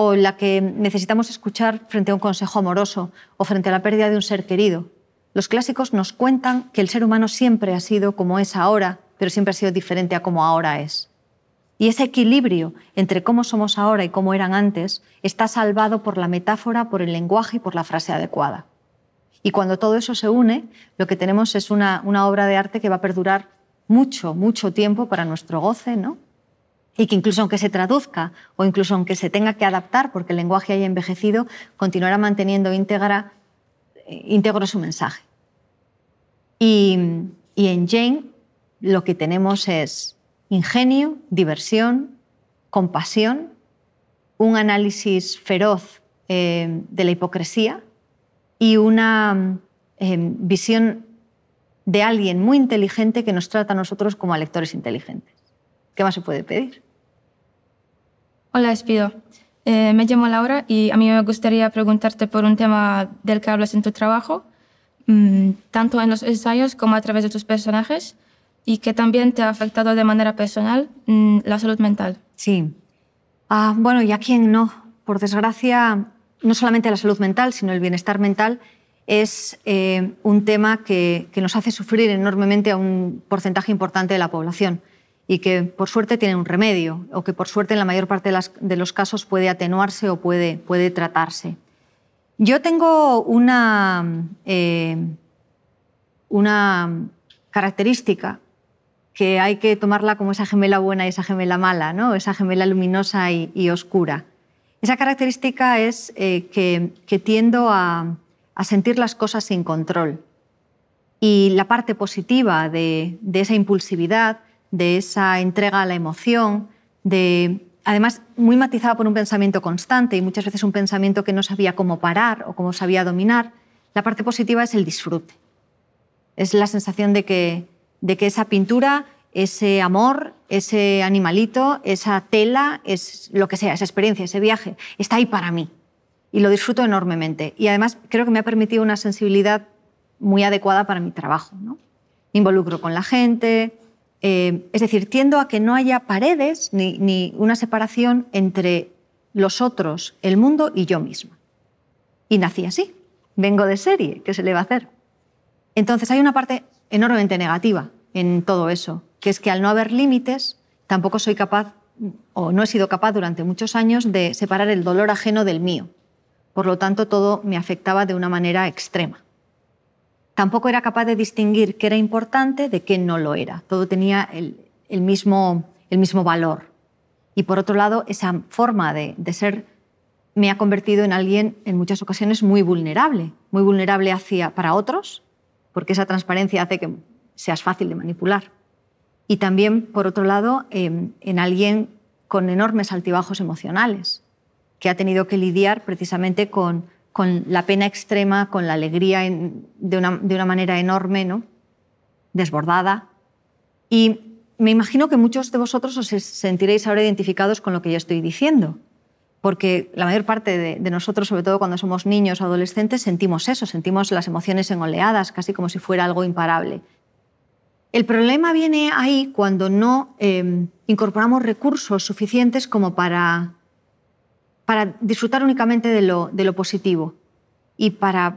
Speaker 1: o la que necesitamos escuchar frente a un consejo amoroso o frente a la pérdida de un ser querido. Los clásicos nos cuentan que el ser humano siempre ha sido como es ahora, pero siempre ha sido diferente a como ahora es. Y ese equilibrio entre cómo somos ahora y cómo eran antes está salvado por la metáfora, por el lenguaje y por la frase adecuada. Y cuando todo eso se une, lo que tenemos es una, una obra de arte que va a perdurar mucho, mucho tiempo para nuestro goce, ¿no? y que incluso aunque se traduzca o incluso aunque se tenga que adaptar porque el lenguaje haya envejecido, continuará manteniendo íntegra, eh, íntegro su mensaje. Y, en Jane lo que tenemos es ingenio, diversión, compasión, un análisis feroz eh, de la hipocresía y una eh, visión de alguien muy inteligente que nos trata a nosotros como a lectores inteligentes. ¿Qué más se puede pedir? Hola, Espido. Eh, me llamo Laura y a mí me gustaría preguntarte por un tema del que hablas en tu trabajo, mm, tanto en los ensayos como a través de tus personajes, y que también te ha afectado de manera personal mm, la salud mental. Sí. Ah, bueno, ¿y a quién no? Por desgracia, no solamente la salud mental, sino el bienestar mental es eh, un tema que, nos hace sufrir enormemente a un porcentaje importante de la población y que por suerte tiene un remedio o que por suerte en la mayor parte de, los casos puede atenuarse o puede, puede tratarse. Yo tengo una, eh, una característica que hay que tomarla como esa gemela buena y esa gemela mala, ¿no? esa gemela luminosa y, oscura. Esa característica es eh, que, tiendo a, sentir las cosas sin control. Y la parte positiva de, de esa impulsividad de esa entrega a la emoción, de además muy matizada por un pensamiento constante y muchas veces un pensamiento que no sabía cómo parar o cómo sabía dominar, la parte positiva es el disfrute. Es la sensación de que, esa pintura, ese amor, ese animalito, esa tela, es lo que sea, esa experiencia, ese viaje, está ahí para mí. Y lo disfruto enormemente. Y además creo que me ha permitido una sensibilidad muy adecuada para mi trabajo. ¿no? Me involucro con la gente, eh, es decir, tiendo a que no haya paredes ni, ni, una separación entre los otros, el mundo y yo misma. Y nací así. Vengo de serie, ¿qué se le va a hacer? Entonces hay una parte enormemente negativa en todo eso, que es que al no haber límites, tampoco soy capaz o no he sido capaz durante muchos años de separar el dolor ajeno del mío. Por lo tanto, todo me afectaba de una manera extrema tampoco era capaz de distinguir qué era importante de qué no lo era. Todo tenía el, mismo, el mismo, valor. Y por otro lado, esa forma de, ser me ha convertido en alguien en muchas ocasiones muy vulnerable, muy vulnerable hacia, para otros, porque esa transparencia hace que seas fácil de manipular. Y también, por otro lado, em, en alguien con enormes altibajos emocionales, que ha tenido que lidiar precisamente con con la pena extrema, con la alegría de, una, manera enorme, ¿no? desbordada. Y me imagino que muchos de vosotros os sentiréis ahora identificados con lo que yo estoy diciendo, porque la mayor parte de, nosotros, sobre todo cuando somos niños o adolescentes, sentimos eso, sentimos las emociones en oleadas, casi como si fuera algo imparable. El problema viene ahí cuando no eh, incorporamos recursos suficientes como para para disfrutar únicamente de lo, positivo y para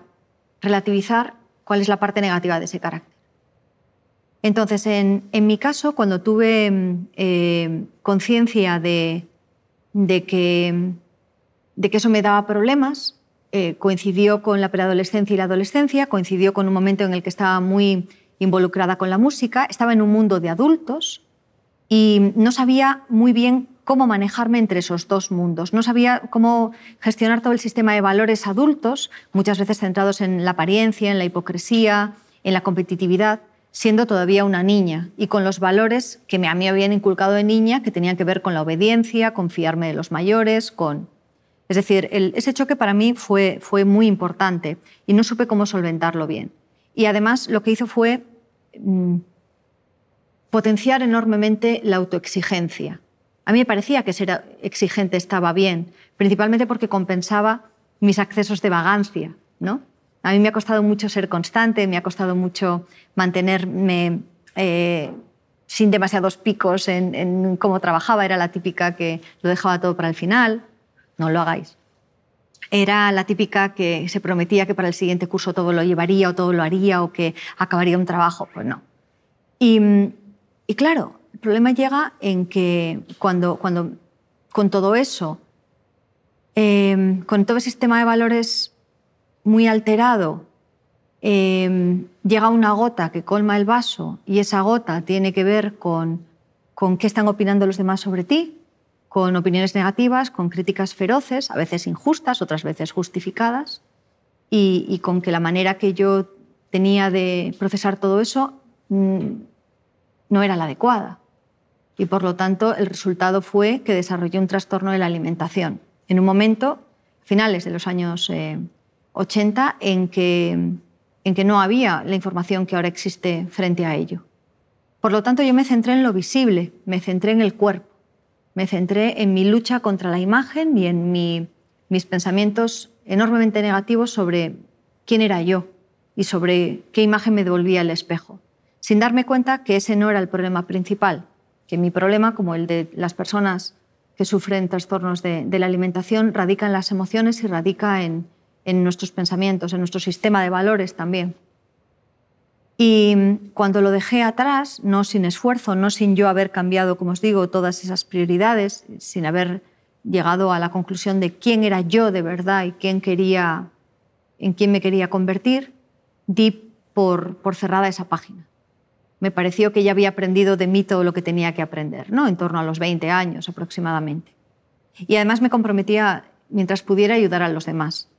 Speaker 1: relativizar cuál es la parte negativa de ese carácter. Entonces, en, mi caso, cuando tuve mm, eh, conciencia de, que, eso me daba problemas, eh, coincidió con la preadolescencia y la adolescencia, coincidió con un momento en el que estaba muy involucrada con la música, estaba en un mundo de adultos y no sabía muy bien cómo manejarme entre esos dos mundos. No sabía cómo gestionar todo el sistema de valores adultos, muchas veces centrados en la apariencia, en la hipocresía, en la competitividad, siendo todavía una niña y con los valores que a mí habían inculcado de niña, que tenían que ver con la obediencia, confiarme de los mayores, con... Es decir, ese choque para mí fue, fue muy importante y no supe cómo solventarlo bien. Y además lo que hizo fue mm, potenciar enormemente la autoexigencia a mí me parecía que ser exigente estaba bien, principalmente porque compensaba mis accesos de vagancia, ¿no? A mí me ha costado mucho ser constante, me ha costado mucho mantenerme eh, sin demasiados picos en, cómo trabajaba. Era la típica que lo dejaba todo para el final. No lo hagáis. Era la típica que se prometía que para el siguiente curso todo lo llevaría o todo lo haría o que acabaría un trabajo. Pues no. y claro, el problema llega en que cuando, con todo eso, em, con todo el sistema de valores muy alterado, em, llega una gota que colma el vaso y esa gota tiene que ver con, qué están opinando los demás sobre ti, con opiniones negativas, con críticas feroces, a veces injustas, otras veces justificadas, y con que la manera que yo tenía de procesar todo eso mm, no era la adecuada y por lo tanto el resultado fue que desarrollé un trastorno de la alimentación. En un momento, finales de los años 80, eh, en que, no había la información que ahora existe frente a ello. Por lo tanto, yo me centré en lo visible, me centré en el cuerpo, me centré en mi lucha contra la imagen y en mis pensamientos enormemente negativos sobre quién era yo y sobre qué imagen me devolvía el espejo, sin darme cuenta que ese no era el problema principal que mi problema, como el de las personas que sufren trastornos de, la alimentación, radica en las emociones y radica en, nuestros pensamientos, en nuestro sistema de valores también. Y cuando lo dejé atrás, no sin esfuerzo, no sin yo haber cambiado, como os digo, todas esas prioridades, sin haber llegado a la conclusión de quién era yo de verdad y quién en quién me quería convertir, di por cerrada esa página me pareció que ya había aprendido de mí todo lo que tenía que aprender, ¿no? en torno a los 20 años aproximadamente. Y además me comprometía, mientras pudiera, ayudar a los demás.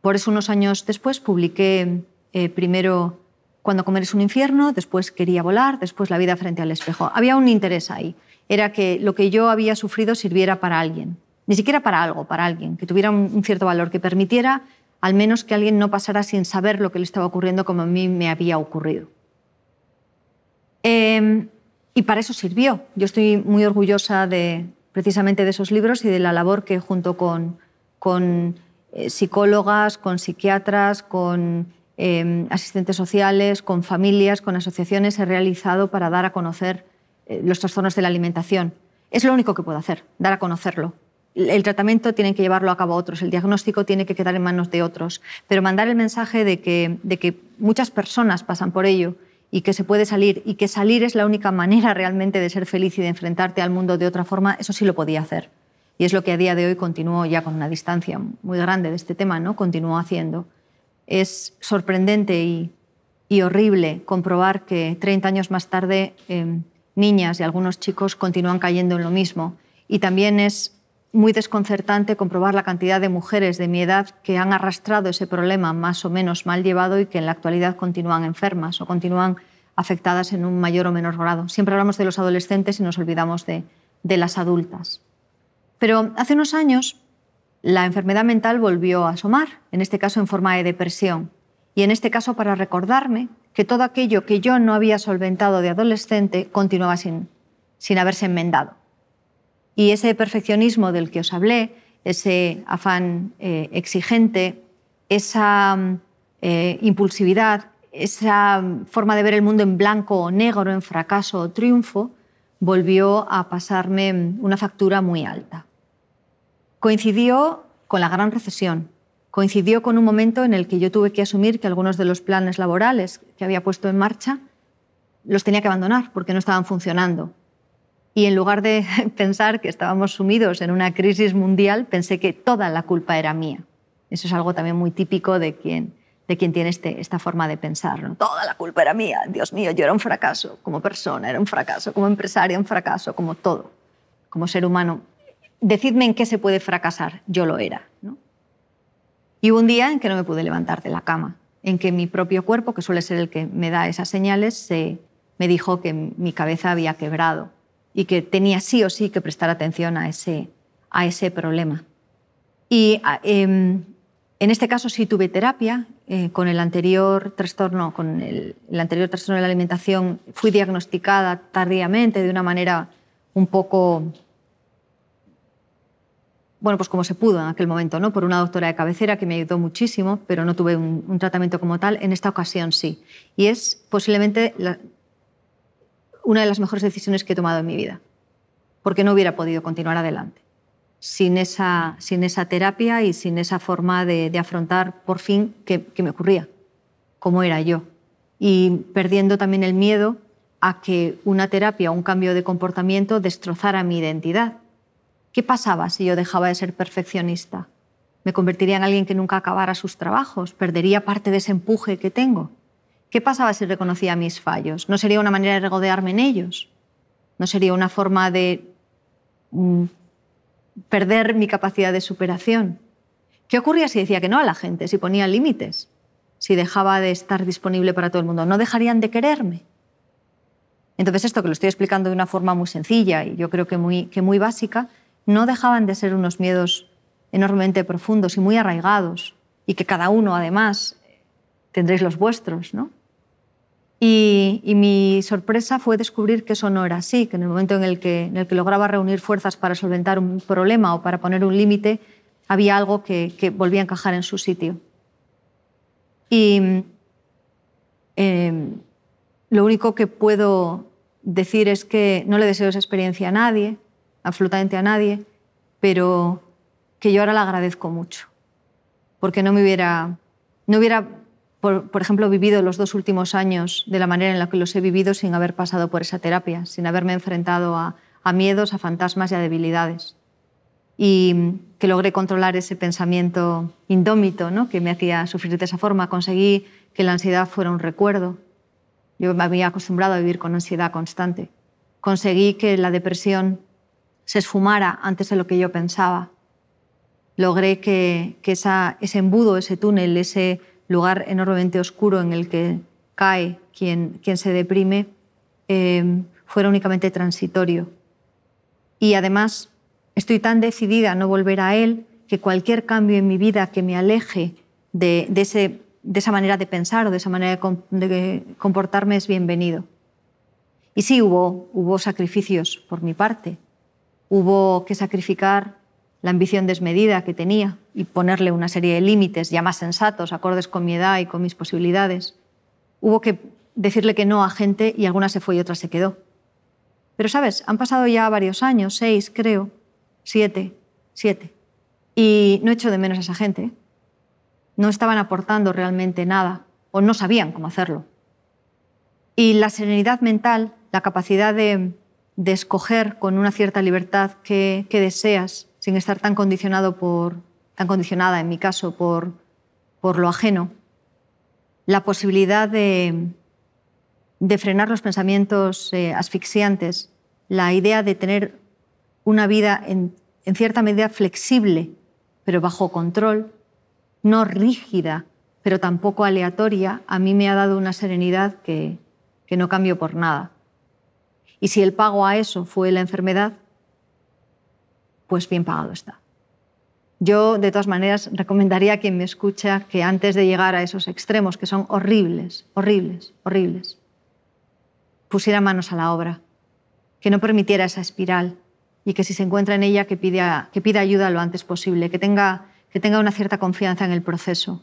Speaker 1: Por eso unos años después publiqué eh, primero Cuando comer es un infierno, después Quería volar, después La vida frente al espejo. Había un interés ahí. Era que lo que yo había sufrido sirviera para alguien. Ni siquiera para algo, para alguien, que tuviera un cierto valor, que permitiera al menos que alguien no pasara sin saber lo que le estaba ocurriendo como a mí me había ocurrido. Em, y para eso sirvió. Yo estoy muy orgullosa de, precisamente de esos libros y de la labor que junto con, eh, psicólogas, con psiquiatras, con em, asistentes sociales, con familias, con asociaciones he realizado para dar a conocer eh, los trastornos de la alimentación. Es lo único que puedo hacer, dar a conocerlo. El tratamiento tiene que llevarlo a cabo otros, el diagnóstico tiene que quedar en manos de otros, pero mandar el mensaje de que muchas personas pasan por ello y que se puede salir y que salir es la única manera realmente de ser feliz y de enfrentarte al mundo de otra forma, eso sí lo podía hacer. Y es lo que a día de hoy continúo ya con una distancia muy grande de este tema, ¿no? Continúo haciendo. Es sorprendente y, horrible comprobar que 30 años más tarde eh, niñas y algunos chicos continúan cayendo en lo mismo. Y también es muy desconcertante comprobar la cantidad de mujeres de mi edad que han arrastrado ese problema más o menos mal llevado y que en la actualidad continúan enfermas o continúan afectadas en un mayor o menor grado. Siempre hablamos de los adolescentes y nos olvidamos de, las adultas. Pero hace unos años la enfermedad mental volvió a asomar, en este caso en forma de depresión, y en este caso para recordarme que todo aquello que yo no había solventado de adolescente continuaba sin haberse enmendado. Y ese perfeccionismo del que os hablé, ese afán eh, exigente, esa eh, impulsividad, esa forma de ver el mundo en blanco o negro, en fracaso o triunfo, volvió a pasarme una factura muy alta. Coincidió con la gran recesión, coincidió con un momento en el que yo tuve que asumir que algunos de los planes laborales que había puesto en marcha los tenía que abandonar porque no estaban funcionando y en lugar de pensar que estábamos sumidos en una crisis mundial, pensé que toda la culpa era mía. Eso es algo también muy típico de quien, de quien tiene este, esta forma de pensar. ¿no? Toda la culpa era mía. Dios mío, yo era un fracaso como persona, era un fracaso como empresaria, un fracaso como todo, como ser humano. Decidme en qué se puede fracasar. Yo lo era. ¿no? Y hubo un día en que no me pude levantar de la cama, en que mi propio cuerpo, que suele ser el que me da esas señales, se, me dijo que mi cabeza había quebrado y que tenía sí o sí que prestar atención a ese, a ese problema. Y ah, em, en este caso sí tuve terapia. Eh, con el anterior trastorno, con el, anterior trastorno de la alimentación, fui diagnosticada tardíamente de una manera un poco, bueno, pues como se pudo en aquel momento, ¿no? Por una doctora de cabecera que me ayudó muchísimo, pero no tuve un, un tratamiento como tal. En esta ocasión sí. Y es posiblemente la, una de las mejores decisiones que he tomado en mi vida, porque no hubiera podido continuar adelante sin esa, sin esa terapia y sin esa forma de, afrontar por fin qué me ocurría, cómo era yo. Y perdiendo también el miedo a que una terapia, o un cambio de comportamiento destrozara mi identidad. ¿Qué pasaba si yo dejaba de ser perfeccionista? ¿Me convertiría en alguien que nunca acabara sus trabajos? ¿Perdería parte de ese empuje que tengo? ¿Qué pasaba si reconocía mis fallos? ¿No sería una manera de regodearme en ellos? ¿No sería una forma de mm, perder mi capacidad de superación? ¿Qué ocurría si decía que no a la gente, si ponía límites, si dejaba de estar disponible para todo el mundo? ¿No dejarían de quererme? Entonces esto que lo estoy explicando de una forma muy sencilla y yo creo que muy, básica, no dejaban de ser unos miedos enormemente profundos y muy arraigados y que cada uno además tendréis los vuestros, ¿no? Y, mi sorpresa fue descubrir que eso no era así, que en el momento en el que, en el que lograba reunir fuerzas para solventar un problema o para poner un límite, había algo que, volvía a encajar en su sitio. Y em, lo único que puedo decir es que no le deseo esa experiencia a nadie, absolutamente a nadie, pero que yo ahora la agradezco mucho, porque no me hubiera, no hubiera por, ejemplo, he vivido los dos últimos años de la manera en la que los he vivido sin haber pasado por esa terapia, sin haberme enfrentado a, miedos, a fantasmas y a debilidades. Y que logré controlar ese pensamiento indómito ¿no? que me hacía sufrir de esa forma. Conseguí que la ansiedad fuera un recuerdo. Yo me había acostumbrado a vivir con ansiedad constante. Conseguí que la depresión se esfumara antes de lo que yo pensaba. Logré que, ese embudo, ese túnel, ese lugar enormemente oscuro en el que cae quien, quien se deprime, eh, fuera únicamente transitorio. Y además, estoy tan decidida a no volver a él que cualquier cambio en mi vida que me aleje de, de, esa manera de pensar o de esa manera de comportarme es bienvenido. Y sí, hubo, hubo sacrificios por mi parte. Hubo que sacrificar la ambición desmedida que tenía y ponerle una serie de límites ya más sensatos, acordes con mi edad y con mis posibilidades. Hubo que decirle que no a gente y alguna se fue y otra se quedó. Pero sabes, han pasado ya varios años, seis creo, siete, siete. Y no echo de menos a esa gente. ¿eh? No estaban aportando realmente nada o no sabían cómo hacerlo. Y la serenidad mental, la capacidad de, escoger con una cierta libertad qué deseas sin estar tan, condicionado por, tan condicionada, en mi caso, por, lo ajeno, la posibilidad de, de frenar los pensamientos eh, asfixiantes, la idea de tener una vida en, cierta medida flexible, pero bajo control, no rígida, pero tampoco aleatoria, a mí me ha dado una serenidad que, que no cambio por nada. Y si el pago a eso fue la enfermedad, pues bien pagado está. Yo, de todas maneras, recomendaría a quien me escucha que antes de llegar a esos extremos, que son horribles, horribles, horribles, pusiera manos a la obra, que no permitiera esa espiral y que si se encuentra en ella, que pida, que pida ayuda lo antes posible, que tenga, que tenga una cierta confianza en el proceso.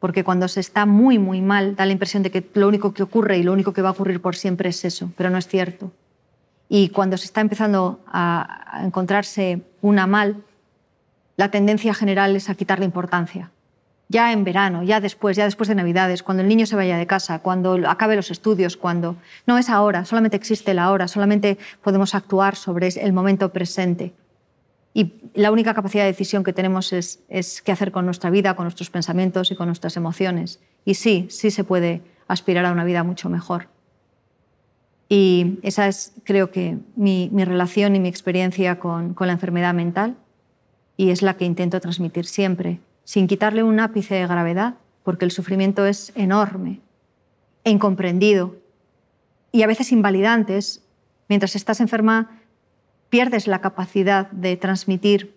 Speaker 1: Porque cuando se está muy, muy mal, da la impresión de que lo único que ocurre y lo único que va a ocurrir por siempre es eso, pero no es cierto. Y cuando se está empezando a encontrarse una mal, la tendencia general es a quitarle importancia. Ya en verano, ya después, ya después de Navidades, cuando el niño se vaya de casa, cuando acabe los estudios, cuando... No es ahora, solamente existe la hora, solamente podemos actuar sobre el momento presente. Y la única capacidad de decisión que tenemos es, es qué hacer con nuestra vida, con nuestros pensamientos y con nuestras emociones. Y sí, sí se puede aspirar a una vida mucho mejor. Y esa es, creo que, mi, relación y mi experiencia con, la enfermedad mental y es la que intento transmitir siempre, sin quitarle un ápice de gravedad, porque el sufrimiento es enorme, incomprendido y a veces invalidante. mientras estás enferma, pierdes la capacidad de transmitir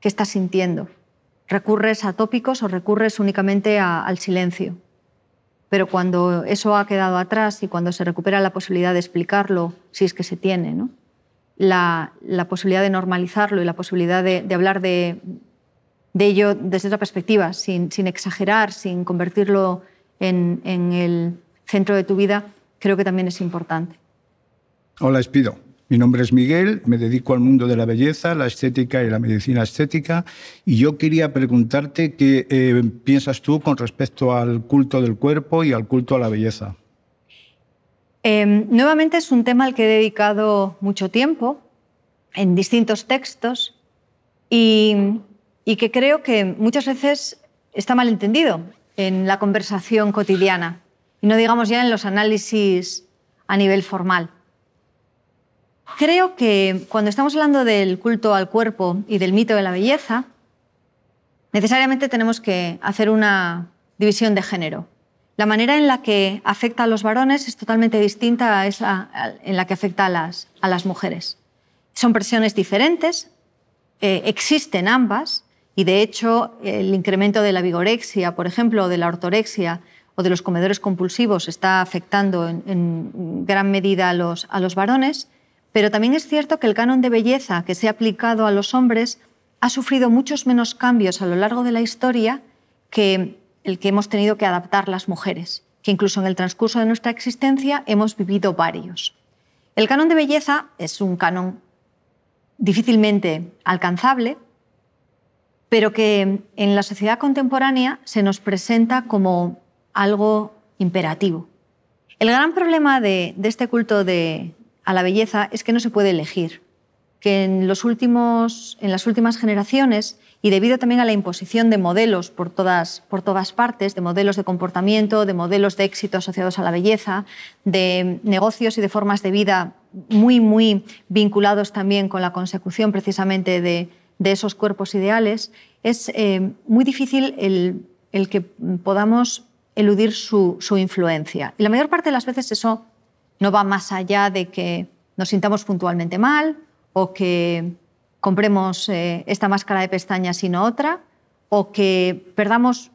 Speaker 1: qué estás sintiendo. Recurres a tópicos o recurres únicamente al silencio pero cuando eso ha quedado atrás y cuando se recupera la posibilidad de explicarlo, si es que se tiene, la, posibilidad de normalizarlo y la posibilidad de, hablar de, ello desde otra perspectiva, sin, exagerar, sin convertirlo en, en el centro de tu vida, creo que también es importante. Hola, Espido. Mi nombre es Miguel, me dedico al mundo de la belleza, la estética y la medicina estética y yo quería preguntarte qué eh, piensas tú con respecto al culto del cuerpo y al culto a la belleza. Em, nuevamente es un tema al que he dedicado mucho tiempo en distintos textos y, y que creo que muchas veces está mal entendido en la conversación cotidiana y no digamos ya en los análisis a nivel formal. Creo que cuando estamos hablando del culto al cuerpo y del mito de la belleza, necesariamente tenemos que hacer una división de género. La manera en la que afecta a los varones es totalmente distinta a esa en la que afecta a las, a las mujeres. Son presiones diferentes, eh, existen ambas, y de hecho el incremento de la vigorexia, por ejemplo, de la ortorexia o de los comedores compulsivos está afectando en, gran medida a los, a los varones, pero también es cierto que el canon de belleza que se ha aplicado a los hombres ha sufrido muchos menos cambios a lo largo de la historia que el que hemos tenido que adaptar las mujeres, que incluso en el transcurso de nuestra existencia hemos vivido varios. El canon de belleza es un canon difícilmente alcanzable, pero que en la sociedad contemporánea se nos presenta como algo imperativo. El gran problema de, este culto de, a la belleza es que no se puede elegir, que en, los últimos, en las últimas generaciones, y debido también a la imposición de modelos por todas, por todas partes, de modelos de comportamiento, de modelos de éxito asociados a la belleza, de negocios y de formas de vida muy, muy vinculados también con la consecución precisamente de, esos cuerpos ideales, es eh, muy difícil el, que podamos eludir su influencia. Y la mayor parte de las veces eso no va más allá de que nos sintamos puntualmente mal o que compremos eh, esta máscara de pestañas sino otra o que perdamos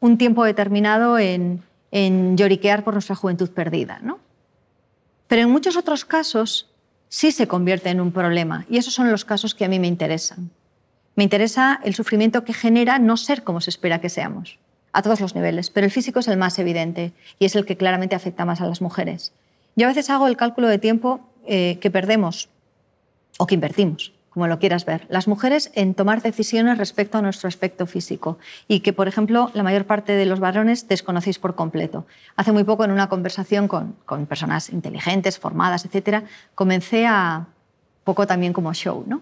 Speaker 1: un tiempo determinado en, lloriquear por nuestra juventud perdida. ¿no? Pero en muchos otros casos sí se convierte en un problema y esos son los casos que a mí me interesan. Me interesa el sufrimiento que genera no ser como se espera que seamos, a todos los niveles, pero el físico es el más evidente y es el que claramente afecta más a las mujeres. Yo a veces hago el cálculo de tiempo eh, que perdemos o que invertimos como lo quieras ver, las mujeres en tomar decisiones respecto a nuestro aspecto físico y que, por ejemplo, la mayor parte de los varones desconocéis por completo. Hace muy poco, en una conversación con, personas inteligentes, formadas, etcétera, comencé a, poco también como show, ¿no?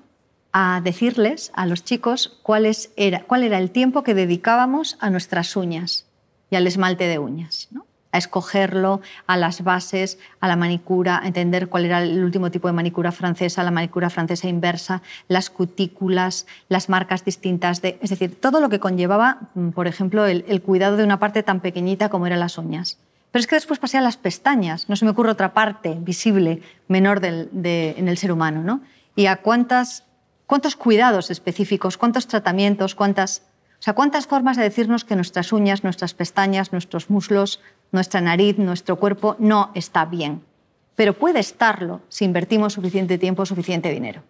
Speaker 1: a decirles a los chicos cuál, era, cuál era el tiempo que dedicábamos a nuestras uñas y al esmalte de uñas. ¿no? a escogerlo, a las bases, a la manicura, a entender cuál era el último tipo de manicura francesa, la manicura francesa inversa, las cutículas, las marcas distintas, de, es decir, todo lo que conllevaba, mm, por ejemplo, el, cuidado de una parte tan pequeñita como eran las uñas. Pero es que después pasé a las pestañas, no se me ocurre otra parte visible menor en el ser humano, ¿no? Y a cuántas, cuántos cuidados específicos, cuántos tratamientos, cuántas... sea, cuántas formas de decirnos que nuestras uñas, nuestras pestañas, nuestros muslos, nuestra nariz, nuestro cuerpo no está bien, pero puede estarlo si invertimos suficiente tiempo, suficiente dinero.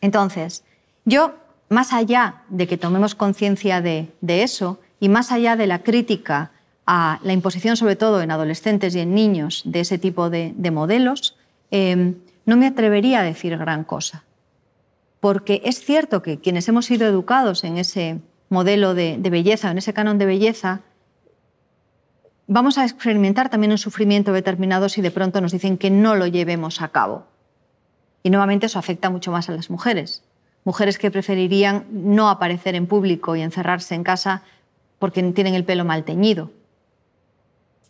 Speaker 1: Entonces, yo, más allá de que tomemos conciencia de, eso y más allá de la crítica a la imposición, sobre todo en adolescentes y en niños, de ese tipo de, modelos, em, no me atrevería a decir gran cosa. Porque es cierto que quienes hemos sido educados en ese modelo de belleza, en ese canon de belleza, vamos a experimentar también un sufrimiento determinado si de pronto nos dicen que no lo llevemos a cabo. Y nuevamente eso afecta mucho más a las mujeres. Mujeres que preferirían no aparecer en público y encerrarse en casa porque tienen el pelo mal teñido.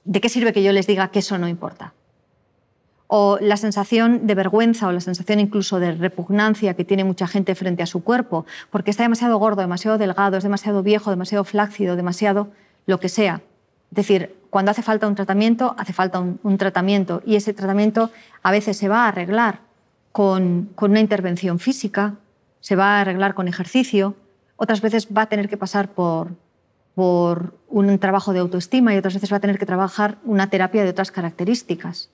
Speaker 1: ¿De qué sirve que yo les diga que eso no importa? O la sensación de vergüenza o la sensación incluso de repugnancia que tiene mucha gente frente a su cuerpo, porque está demasiado gordo, demasiado delgado, es demasiado viejo, demasiado flácido, demasiado lo que sea. Es decir, cuando hace falta un tratamiento, hace falta un, tratamiento y ese tratamiento a veces se va a arreglar con, con una intervención física, se va a arreglar con ejercicio, otras veces va a tener que pasar por, por un trabajo de autoestima y otras veces va a tener que trabajar una terapia de otras características.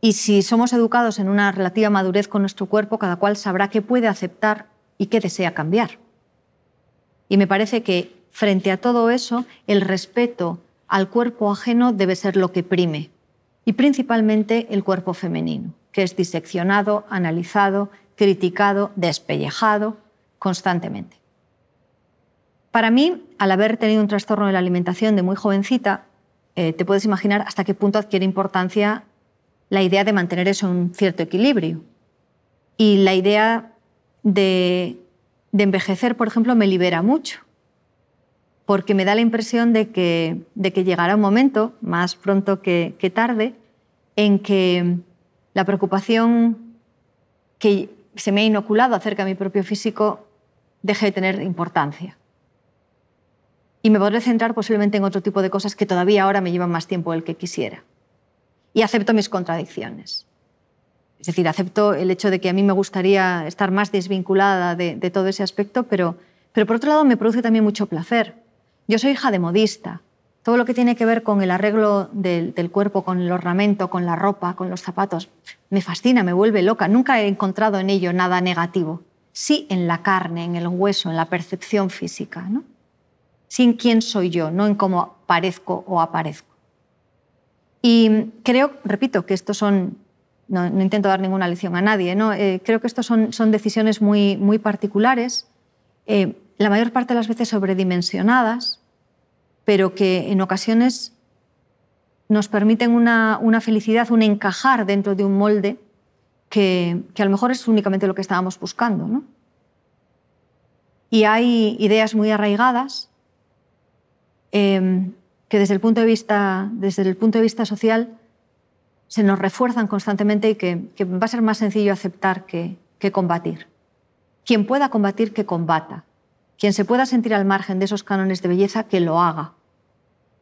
Speaker 1: Y si somos educados en una relativa madurez con nuestro cuerpo, cada cual sabrá qué puede aceptar y qué desea cambiar. Y me parece que frente a todo eso, el respeto al cuerpo ajeno debe ser lo que prime, y principalmente el cuerpo femenino, que es diseccionado, analizado, criticado, despellejado constantemente. Para mí, al haber tenido un trastorno de la alimentación de muy jovencita, eh, te puedes imaginar hasta qué punto adquiere importancia la idea de mantener eso en un cierto equilibrio. Y la idea de envejecer, por ejemplo, me libera mucho porque me da la impresión de que, de que llegará un momento, más pronto que, tarde, en que la preocupación que se me ha inoculado acerca de mi propio físico deje de tener importancia. Y me podré centrar posiblemente en otro tipo de cosas que todavía ahora me llevan más tiempo del que quisiera. Y acepto mis contradicciones. Es decir, acepto el hecho de que a mí me gustaría estar más desvinculada de, de todo ese aspecto, pero, pero por otro lado me produce también mucho placer yo soy hija de modista. Todo lo que tiene que ver con el arreglo del, cuerpo, con el ornamento, con la ropa, con los zapatos, me fascina, me vuelve loca. Nunca he encontrado en ello nada negativo. Sí en la carne, en el hueso, en la percepción física. ¿no? Sí en quién soy yo, no en cómo parezco o aparezco. Y creo, repito, que estos son no, intento dar ninguna lección a nadie, ¿no? Eh, creo que estos son, decisiones muy, muy particulares. Eh, la mayor parte de las veces sobredimensionadas, pero que en ocasiones nos permiten una, felicidad, un encajar dentro de un molde que, a lo mejor es únicamente lo que estábamos buscando. Y hay ideas muy arraigadas em, que desde el, punto de vista, desde el punto de vista social se nos refuerzan constantemente y que, va a ser más sencillo aceptar que combatir. Quien pueda combatir, que combata. Quien se pueda sentir al margen de esos cánones de belleza, que lo haga.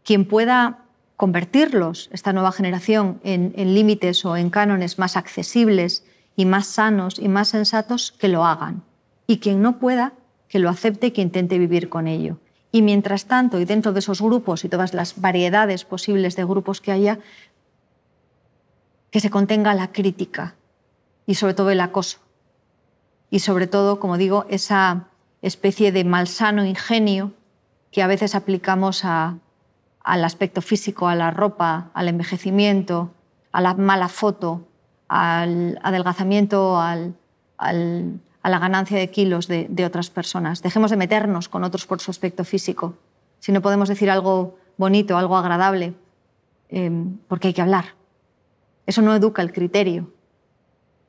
Speaker 1: Quien pueda convertirlos, esta nueva generación, en, límites o en cánones más accesibles y más sanos y más sensatos, que lo hagan. Y quien no pueda, que lo acepte y que intente vivir con ello. Y mientras tanto, y dentro de esos grupos y todas las variedades posibles de grupos que haya, que se contenga la crítica y sobre todo el acoso. Y sobre todo, como digo, esa especie de malsano ingenio que a veces aplicamos al aspecto físico, a la ropa, al envejecimiento, a la mala foto, al adelgazamiento, a la ganancia de kilos de, otras personas. Dejemos de meternos con otros por su aspecto físico. Si no podemos decir algo bonito, algo agradable, em, porque hay que hablar. Eso no educa el criterio.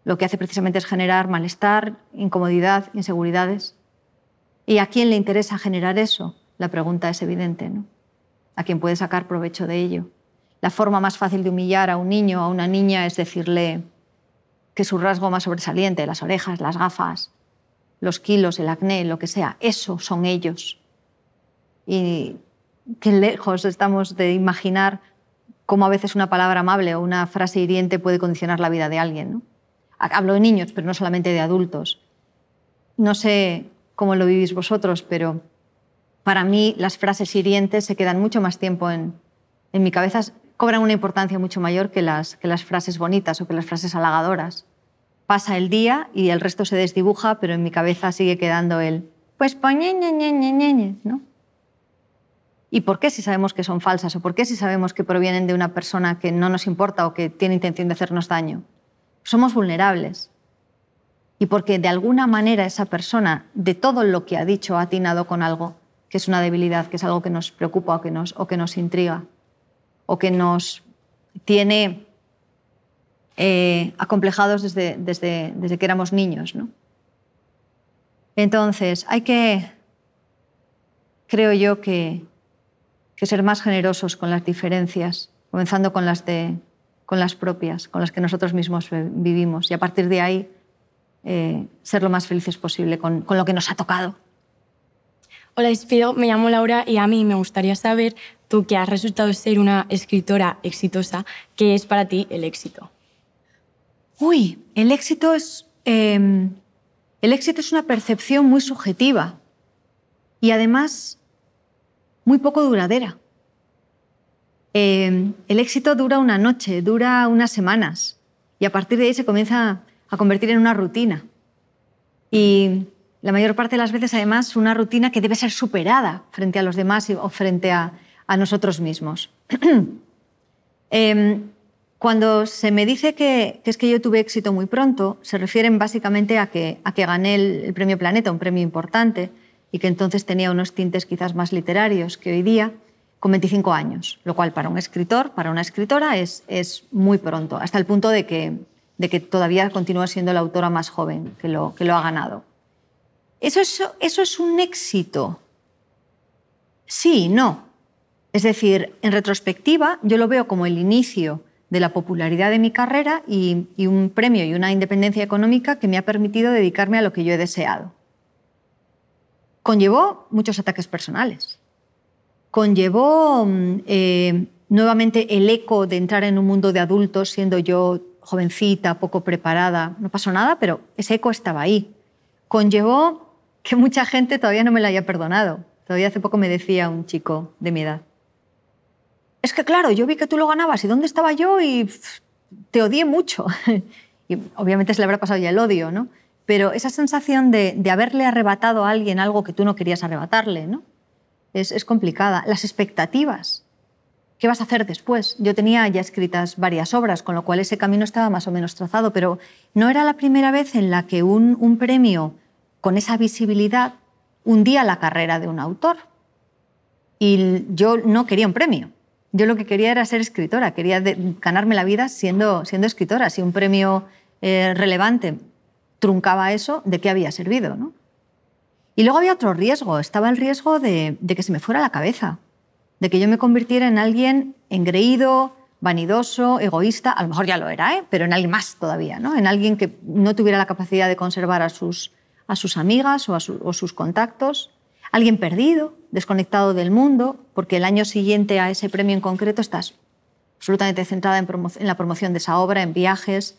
Speaker 1: Lo que hace precisamente es generar malestar, incomodidad, inseguridades. ¿Y a quién le interesa generar eso? La pregunta es evidente, A quién puede sacar provecho de ello. La forma más fácil de humillar a un niño o a una niña es decirle que su rasgo más sobresaliente, las orejas, las gafas, los kilos, el acné, lo que sea, eso son ellos. Y qué lejos estamos de imaginar cómo a veces una palabra amable o una frase hiriente puede condicionar la vida de alguien. Hablo de niños, pero no solamente de adultos. No sé como lo vivís vosotros, pero para mí las frases hirientes se quedan mucho más tiempo en, en mi cabeza, cobran una importancia mucho mayor que las, que las frases bonitas o que las frases halagadoras. Pasa el día y el resto se desdibuja, pero en mi cabeza sigue quedando el pues poñe, ¿no? ¿Y por qué si sabemos que son falsas o por qué si sabemos que provienen de una persona que no nos importa o que tiene intención de hacernos daño? Somos vulnerables y porque de alguna manera esa persona, de todo lo que ha dicho, ha atinado con algo, que es una debilidad, que es algo que nos preocupa o que nos, o que nos intriga, o que nos tiene eh, acomplejados desde, desde, que éramos niños. Entonces, hay que, creo yo, que, que ser más generosos con las diferencias, comenzando con las, con las propias, con las que nosotros mismos vivimos, y a partir de ahí eh, ser lo más felices posible con, lo que nos ha tocado. Hola, despido. Me llamo Laura y a mí me gustaría saber, tú que has resultado ser una escritora exitosa, ¿qué es para ti el éxito? Uy, el éxito es, em, el éxito es una percepción muy subjetiva y además muy poco duradera. Em, el éxito dura una noche, dura unas semanas y a partir de ahí se comienza a convertir en una rutina. Y la mayor parte de las veces, además, una rutina que debe ser superada frente a los demás o frente a, nosotros mismos. Em, cuando se me dice que, es que yo tuve éxito muy pronto, se refieren básicamente a que, a que gané el, premio Planeta, un premio importante, y que entonces tenía unos tintes quizás más literarios que hoy día, con 25 años, lo cual para un escritor, para una escritora, es, es muy pronto, hasta el punto de que de que todavía continúa siendo la autora más joven que lo, que lo ha ganado. ¿Eso es, ¿Eso es un éxito? Sí, no. Es decir, en retrospectiva, yo lo veo como el inicio de la popularidad de mi carrera y, un premio y una independencia económica que me ha permitido dedicarme a lo que yo he deseado. Conllevó muchos ataques personales. Conllevó mm, eh, nuevamente el eco de entrar en un mundo de adultos siendo yo jovencita, poco preparada, no pasó nada, pero ese eco estaba ahí. Conllevó que mucha gente todavía no me la haya perdonado. Todavía hace poco me decía un chico de mi edad. Es que claro, yo vi que tú lo ganabas y dónde estaba yo y te odié mucho. y obviamente se le habrá pasado ya el odio, ¿no? Pero esa sensación de, haberle arrebatado a alguien algo que tú no querías arrebatarle, ¿no? es complicada. Las expectativas ¿qué vas a hacer después? Yo tenía ya escritas varias obras, con lo cual ese camino estaba más o menos trazado, pero no era la primera vez en la que un, premio con esa visibilidad hundía la carrera de un autor. Y yo no quería un premio. Yo lo que quería era ser escritora, quería ganarme la vida siendo, siendo escritora. Si un premio eh, relevante truncaba eso, ¿de qué había servido? ¿no? Y luego había otro riesgo, estaba el riesgo de que se me fuera la cabeza de que yo me convirtiera en alguien engreído, vanidoso, egoísta, a lo mejor ya lo era, ¿eh? pero en alguien más todavía, ¿no? en alguien que no tuviera la capacidad de conservar a sus, a sus amigas o, a o sus contactos, alguien perdido, desconectado del mundo, porque el año siguiente a ese premio en concreto estás absolutamente centrada en, en la promoción de esa obra, en viajes,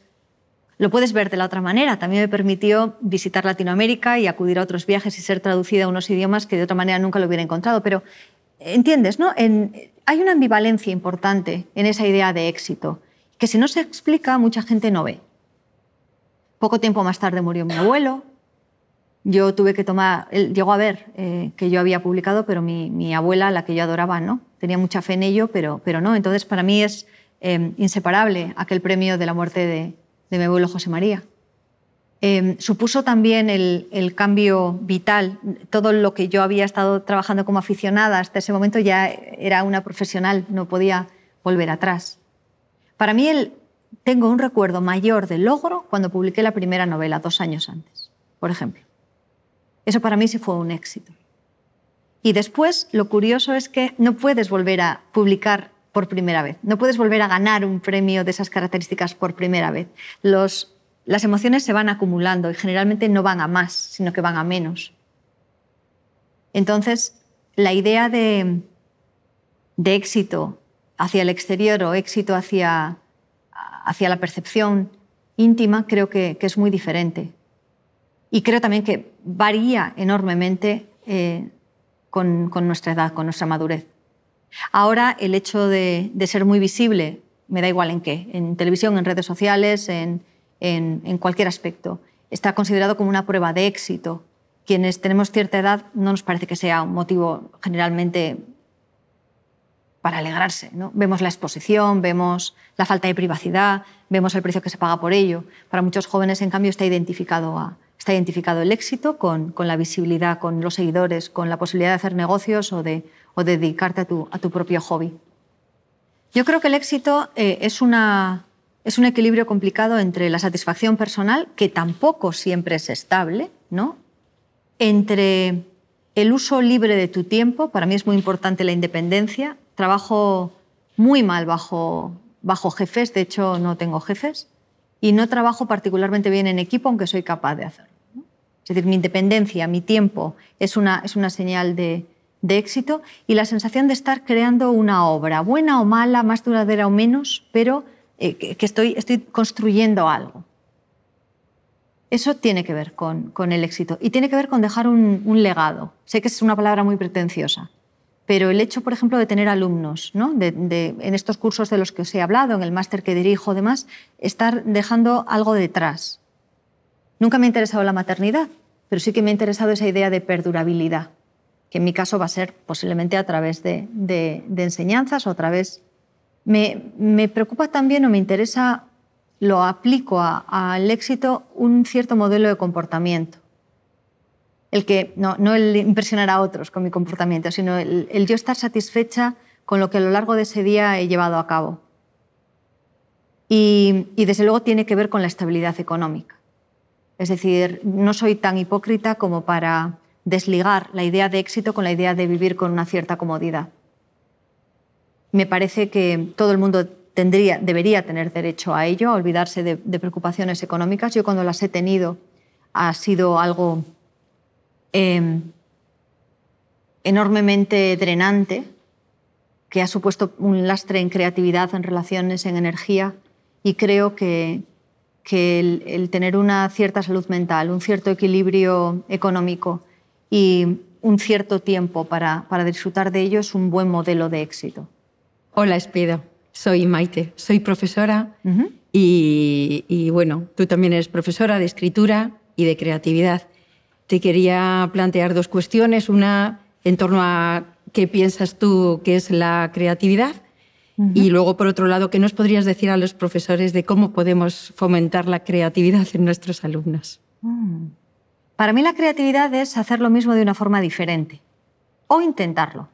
Speaker 1: lo puedes ver de la otra manera. También me permitió visitar Latinoamérica y acudir a otros viajes y ser traducida a unos idiomas que de otra manera nunca lo hubiera encontrado. Pero ¿Entiendes? No? hay una ambivalencia importante en esa idea de éxito, que si no se explica, mucha gente no ve. Poco tiempo más tarde murió mi abuelo. Yo tuve que tomar, él llegó a ver eh, que yo había publicado, pero mi, abuela, la que yo adoraba, no. Tenía mucha fe en ello, pero, pero no. Entonces, para mí es eh, inseparable aquel premio de la muerte de mi abuelo José María. Em, supuso también el, cambio vital. Todo lo que yo había estado trabajando como aficionada hasta ese momento ya era una profesional, no podía volver atrás. Para mí tengo un recuerdo mayor de logro cuando publiqué la primera novela, dos años antes, por ejemplo. Eso para mí sí fue un éxito. Y después, lo curioso es que no puedes volver a publicar por primera vez, no puedes volver a ganar un premio de esas características por primera vez. Los las emociones se van acumulando y generalmente no van a más, sino que van a menos. Entonces, la idea de, éxito hacia el exterior o éxito hacia, hacia la percepción íntima creo que, es muy diferente. Y creo también que varía enormemente eh, con, nuestra edad, con nuestra madurez. Ahora el hecho de, de ser muy visible, me da igual en qué, en televisión, en redes sociales, en, en, cualquier aspecto. Está considerado como una prueba de éxito. Quienes tenemos cierta edad no nos parece que sea un motivo generalmente para alegrarse. ¿no? Vemos la exposición, vemos la falta de privacidad, vemos el precio que se paga por ello. Para muchos jóvenes, en cambio, está identificado, está identificado el éxito con, la visibilidad, con los seguidores, con la posibilidad de hacer negocios o de, dedicarte a tu, propio hobby. Yo creo que el éxito eh, es una, es un equilibrio complicado entre la satisfacción personal, que tampoco siempre es estable, entre el uso libre de tu tiempo, para mí es muy importante la independencia, trabajo muy mal bajo, jefes, de hecho no tengo jefes, y no trabajo particularmente bien en equipo, aunque soy capaz de hacerlo. Es decir, mi independencia, mi tiempo, es una, es una señal de, de éxito y la sensación de estar creando una obra, buena o mala, más duradera o menos, pero eh, que estoy, estoy construyendo algo. Eso tiene que ver con, el éxito y tiene que ver con dejar un, legado. Sé que es una palabra muy pretenciosa, pero el hecho, por ejemplo, de tener alumnos, ¿no? en estos cursos de los que os he hablado, en el máster que dirijo, demás, estar dejando algo detrás. Nunca me ha interesado la maternidad, pero sí que me ha interesado esa idea de perdurabilidad, que en mi caso va a ser posiblemente a través de enseñanzas o a través me, preocupa también o me interesa, lo aplico al éxito, un cierto modelo de comportamiento. El que, no, el impresionar a otros con mi comportamiento, sino el, yo estar satisfecha con lo que a lo largo de ese día he llevado a cabo. y, desde luego tiene que ver con la estabilidad económica. Es decir, no soy tan hipócrita como para desligar la idea de éxito con la idea de vivir con una cierta comodidad me parece que todo el mundo debería tener derecho a ello, a olvidarse de, preocupaciones económicas. Yo cuando las he tenido ha sido algo em, enormemente drenante, que ha supuesto un lastre en creatividad, en relaciones, en energía, y creo que, el, tener una cierta salud mental, un cierto equilibrio económico y un cierto tiempo para disfrutar de ello es un buen modelo de éxito. Hola, Espido. Soy Maite, soy profesora y, bueno, tú también eres profesora de escritura y de creatividad. Te quería plantear dos cuestiones, una en torno a qué piensas tú que es la creatividad y luego, por otro lado, qué nos podrías decir a los profesores de cómo podemos fomentar la creatividad en nuestros alumnos. Mm. Para mí la creatividad es hacer lo mismo de una forma diferente o intentarlo.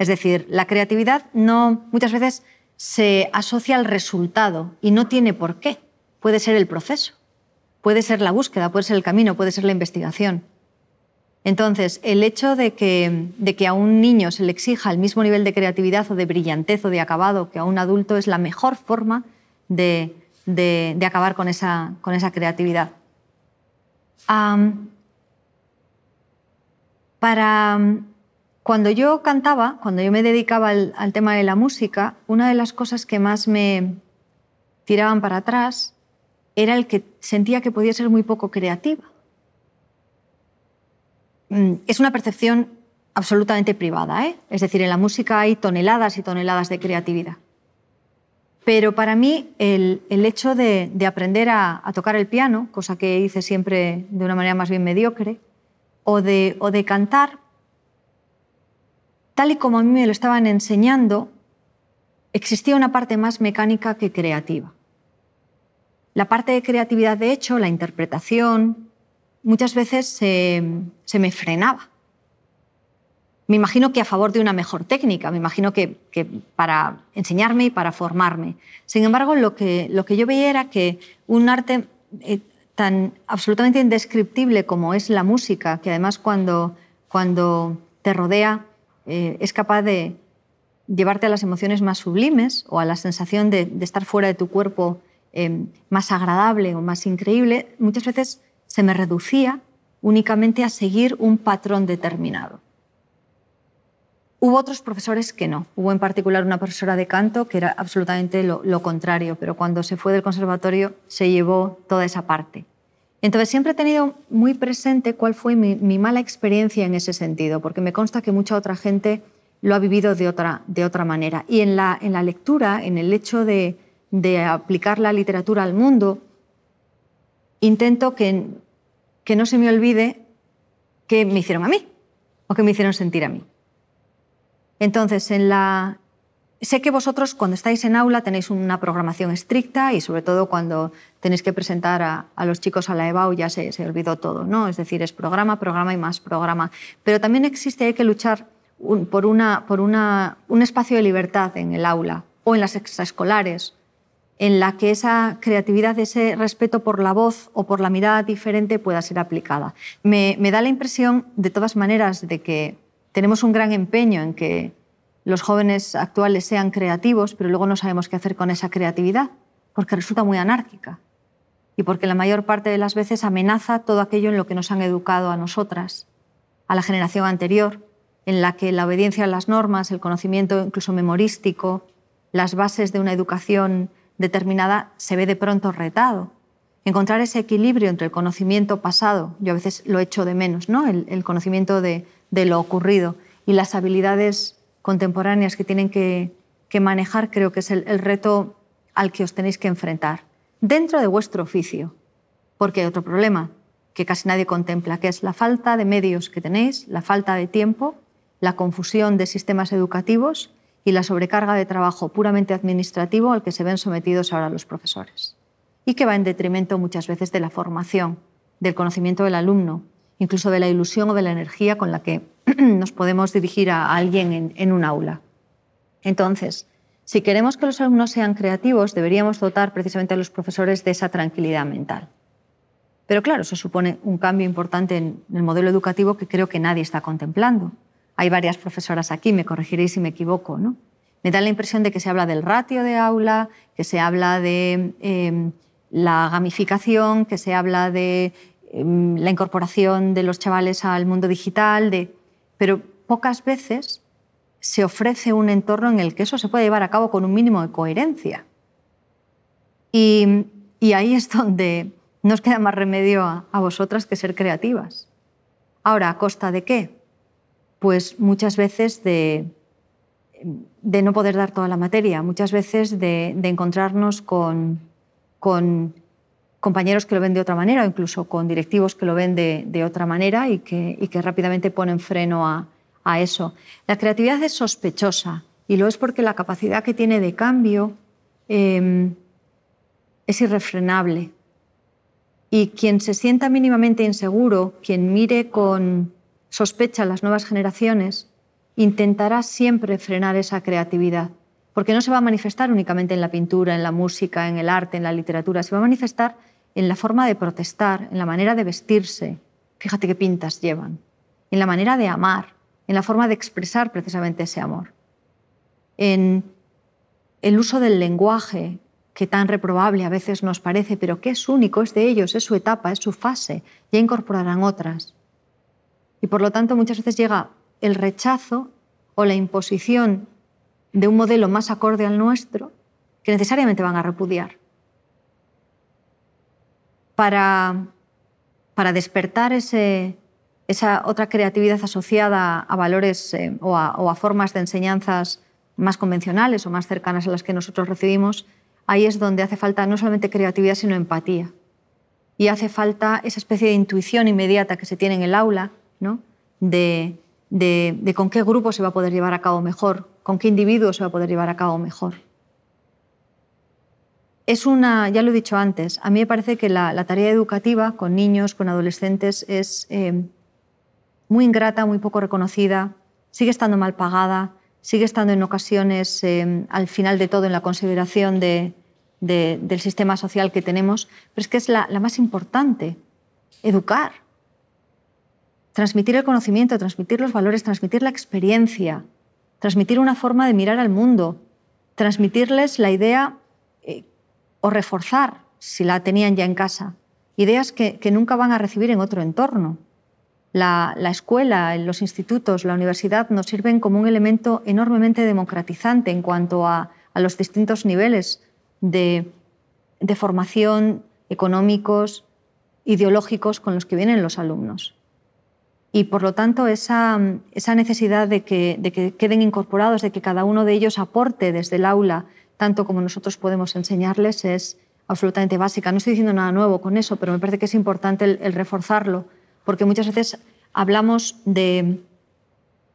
Speaker 1: Es decir, la creatividad no muchas veces se asocia al resultado y no tiene por qué. Puede ser el proceso, puede ser la búsqueda, puede ser el camino, puede ser la investigación. Entonces, el hecho de que, a un niño se le exija el mismo nivel de creatividad o de brillantez o de acabado que a un adulto es la mejor forma de, acabar con esa, con esa creatividad. para cuando yo cantaba, cuando yo me dedicaba al, tema de la música, una de las cosas que más me tiraban para atrás era el que sentía que podía ser muy poco creativa. Mm, es una percepción absolutamente privada, ¿eh? es decir, en la música hay toneladas y toneladas de creatividad. Pero para mí el, hecho de, aprender a, tocar el piano, cosa que hice siempre de una manera más bien mediocre, o de cantar, tal y como a mí me lo estaban enseñando, existía una parte más mecánica que creativa. La parte de creatividad, de hecho, la interpretación, muchas veces se, me frenaba. Me imagino que a favor de una mejor técnica, me imagino que, para enseñarme y para formarme. Sin embargo, lo que, lo que yo veía era que un arte eh, tan absolutamente indescriptible como es la música, que además cuando, cuando te rodea eh, es capaz de llevarte a las emociones más sublimes o a la sensación de, estar fuera de tu cuerpo eh, más agradable o más increíble, muchas veces se me reducía únicamente a seguir un patrón determinado. Hubo otros profesores que no. Hubo en particular una profesora de canto que era absolutamente lo, contrario, pero cuando se fue del conservatorio se llevó toda esa parte. Entonces siempre he tenido muy presente cuál fue mi, mala experiencia en ese sentido, porque me consta que mucha otra gente lo ha vivido de otra, de otra manera. Y en la, en la lectura, en el hecho de, de aplicar la literatura al mundo, intento que, que no se me olvide que me hicieron a mí o qué me hicieron sentir a mí. Entonces, en la, Sé que vosotros cuando estáis en aula tenéis una programación estricta y sobre todo cuando tenéis que presentar a, los chicos a la EBAU ya se, se, olvidó todo, ¿no? Es decir, es programa, programa y más programa. Pero también existe, hay que luchar por, una, por una, un espacio de libertad en el aula o en las extraescolares, en la que esa creatividad, ese respeto por la voz o por la mirada diferente pueda ser aplicada. me da la impresión, de todas maneras, de que tenemos un gran empeño en que los jóvenes actuales sean creativos, pero luego no sabemos qué hacer con esa creatividad, porque resulta muy anárquica y porque la mayor parte de las veces amenaza todo aquello en lo que nos han educado a nosotras, a la generación anterior, en la que la obediencia a las normas, el conocimiento incluso memorístico, las bases de una educación determinada se ve de pronto retado. Encontrar ese equilibrio entre el conocimiento pasado, yo a veces lo echo de menos, ¿no? el, conocimiento de lo ocurrido, y las habilidades contemporáneas que tienen que, manejar, creo que es el, el, reto al que os tenéis que enfrentar dentro de vuestro oficio. Porque hay otro problema que casi nadie contempla, que es la falta de medios que tenéis, la falta de tiempo, la confusión de sistemas educativos y la sobrecarga de trabajo puramente administrativo al que se ven sometidos ahora los profesores. Y que va en detrimento muchas veces de la formación, del conocimiento del alumno, incluso de la ilusión o de la energía con la que nos podemos dirigir a alguien en, un aula. Entonces, si queremos que los alumnos sean creativos, deberíamos dotar precisamente a los profesores de esa tranquilidad mental. Pero claro, eso supone un cambio importante en el modelo educativo que creo que nadie está contemplando. Hay varias profesoras aquí, me corregiréis si me equivoco, ¿no? Me da la impresión de que se habla del ratio de aula, que se habla de em, la gamificación, que se habla de em, la incorporación de los chavales al mundo digital, de pero pocas veces se ofrece un entorno en el que eso se puede llevar a cabo con un mínimo de coherencia. Y, ahí es donde nos queda más remedio a, vosotras que ser creativas. Ahora, ¿a costa de qué? Pues muchas veces de, no poder dar toda la materia, muchas veces de, encontrarnos con compañeros que lo ven de otra manera o incluso con directivos que lo ven de, otra manera y que, rápidamente ponen freno a, eso. La creatividad es sospechosa y lo es porque la capacidad que tiene de cambio em, es irrefrenable. Y quien se sienta mínimamente inseguro, quien mire con sospecha las nuevas generaciones, intentará siempre frenar esa creatividad, porque no se va a manifestar únicamente en la pintura, en la música, en el arte, en la literatura, se va a manifestar en la forma de protestar, en la manera de vestirse, fíjate qué pintas llevan, en la manera de amar, en la forma de expresar precisamente ese amor, en el uso del lenguaje, que tan reprobable a veces nos parece, pero que es único, es de ellos, es su etapa, es su fase, ya incorporarán otras. Y por lo tanto muchas veces llega el rechazo o la imposición de un modelo más acorde al nuestro que necesariamente van a repudiar para, despertar esa otra creatividad asociada a valores eh, o, a, formas de enseñanzas más convencionales o más cercanas a las que nosotros recibimos, ahí es donde hace falta no solamente creatividad, sino empatía. Y hace falta esa especie de intuición inmediata que se tiene en el aula, de con qué grupo se va a poder llevar a cabo mejor, con qué individuo se va a poder llevar a cabo mejor es una, ya lo he dicho antes, a mí me parece que la, tarea educativa con niños, con adolescentes, es eh, muy ingrata, muy poco reconocida, sigue estando mal pagada, sigue estando en ocasiones eh, al final de todo en la consideración del sistema social que tenemos, pero es que es la más importante, educar, transmitir el conocimiento, transmitir los valores, transmitir la experiencia, transmitir una forma de mirar al mundo, transmitirles la idea o reforzar si la tenían ya en casa. Ideas que, nunca van a recibir en otro entorno. La, la, escuela, los institutos, la universidad nos sirven como un elemento enormemente democratizante en cuanto a, los distintos niveles de, formación económicos, ideológicos con los que vienen los alumnos. Y por lo tanto, esa, necesidad de que, queden incorporados, de que cada uno de ellos aporte desde el aula tanto como nosotros podemos enseñarles es absolutamente básica. No estoy diciendo nada nuevo con eso, pero me parece que es importante el, reforzarlo, porque muchas veces hablamos de,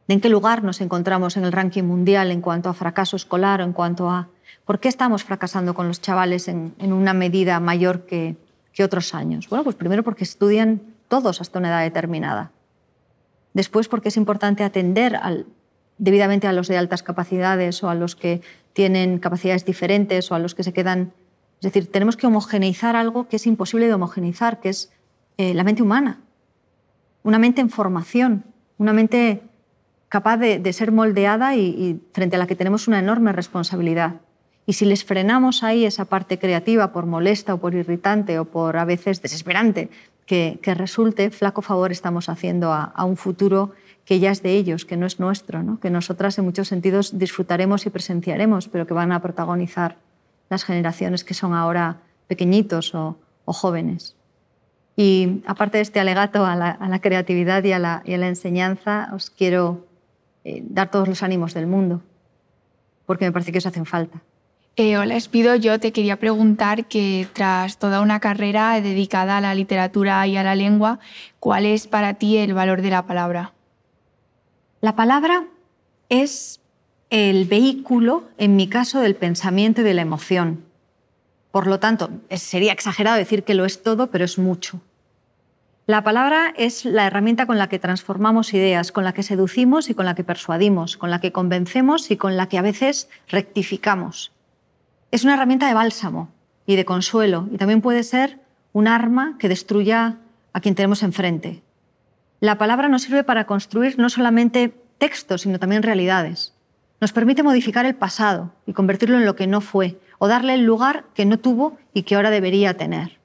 Speaker 1: en qué lugar nos encontramos en el ranking mundial en cuanto a fracaso escolar o en cuanto a por qué estamos fracasando con los chavales en, una medida mayor que, que otros años. Bueno, pues primero porque estudian todos hasta una edad determinada. Después porque es importante atender al, debidamente a los de altas capacidades o a los que tienen capacidades diferentes o a los que se quedan... Es decir, tenemos que homogeneizar algo que es imposible de homogeneizar, que es eh, la mente humana. Una mente en formación, una mente capaz de, ser moldeada y, frente a la que tenemos una enorme responsabilidad. Y si les frenamos ahí esa parte creativa, por molesta o por irritante o por a veces desesperante que, resulte, flaco favor estamos haciendo a un futuro que ya es de ellos, que no es nuestro, que nosotras en muchos sentidos disfrutaremos y presenciaremos, pero que van a protagonizar las generaciones que son ahora pequeñitos o, jóvenes. Y aparte de este alegato a la, creatividad y a la, enseñanza, os quiero eh, dar todos los ánimos del mundo, porque me parece que os hacen falta. Eh, hola, Espido. Yo te quería preguntar que tras toda una carrera dedicada a la literatura y a la lengua, ¿cuál es para ti el valor de la palabra? La palabra es el vehículo, en mi caso, del pensamiento y de la emoción. Por lo tanto, sería exagerado decir que lo es todo, pero es mucho. La palabra es la herramienta con la que transformamos ideas, con la que seducimos y con la que persuadimos, con la que convencemos y con la que a veces rectificamos. Es una herramienta de bálsamo y de consuelo y también puede ser un arma que destruya a quien tenemos enfrente. La palabra nos sirve para construir no solamente textos, sino también realidades. Nos permite modificar el pasado y convertirlo en lo que no fue, o darle el lugar que no tuvo y que ahora debería tener.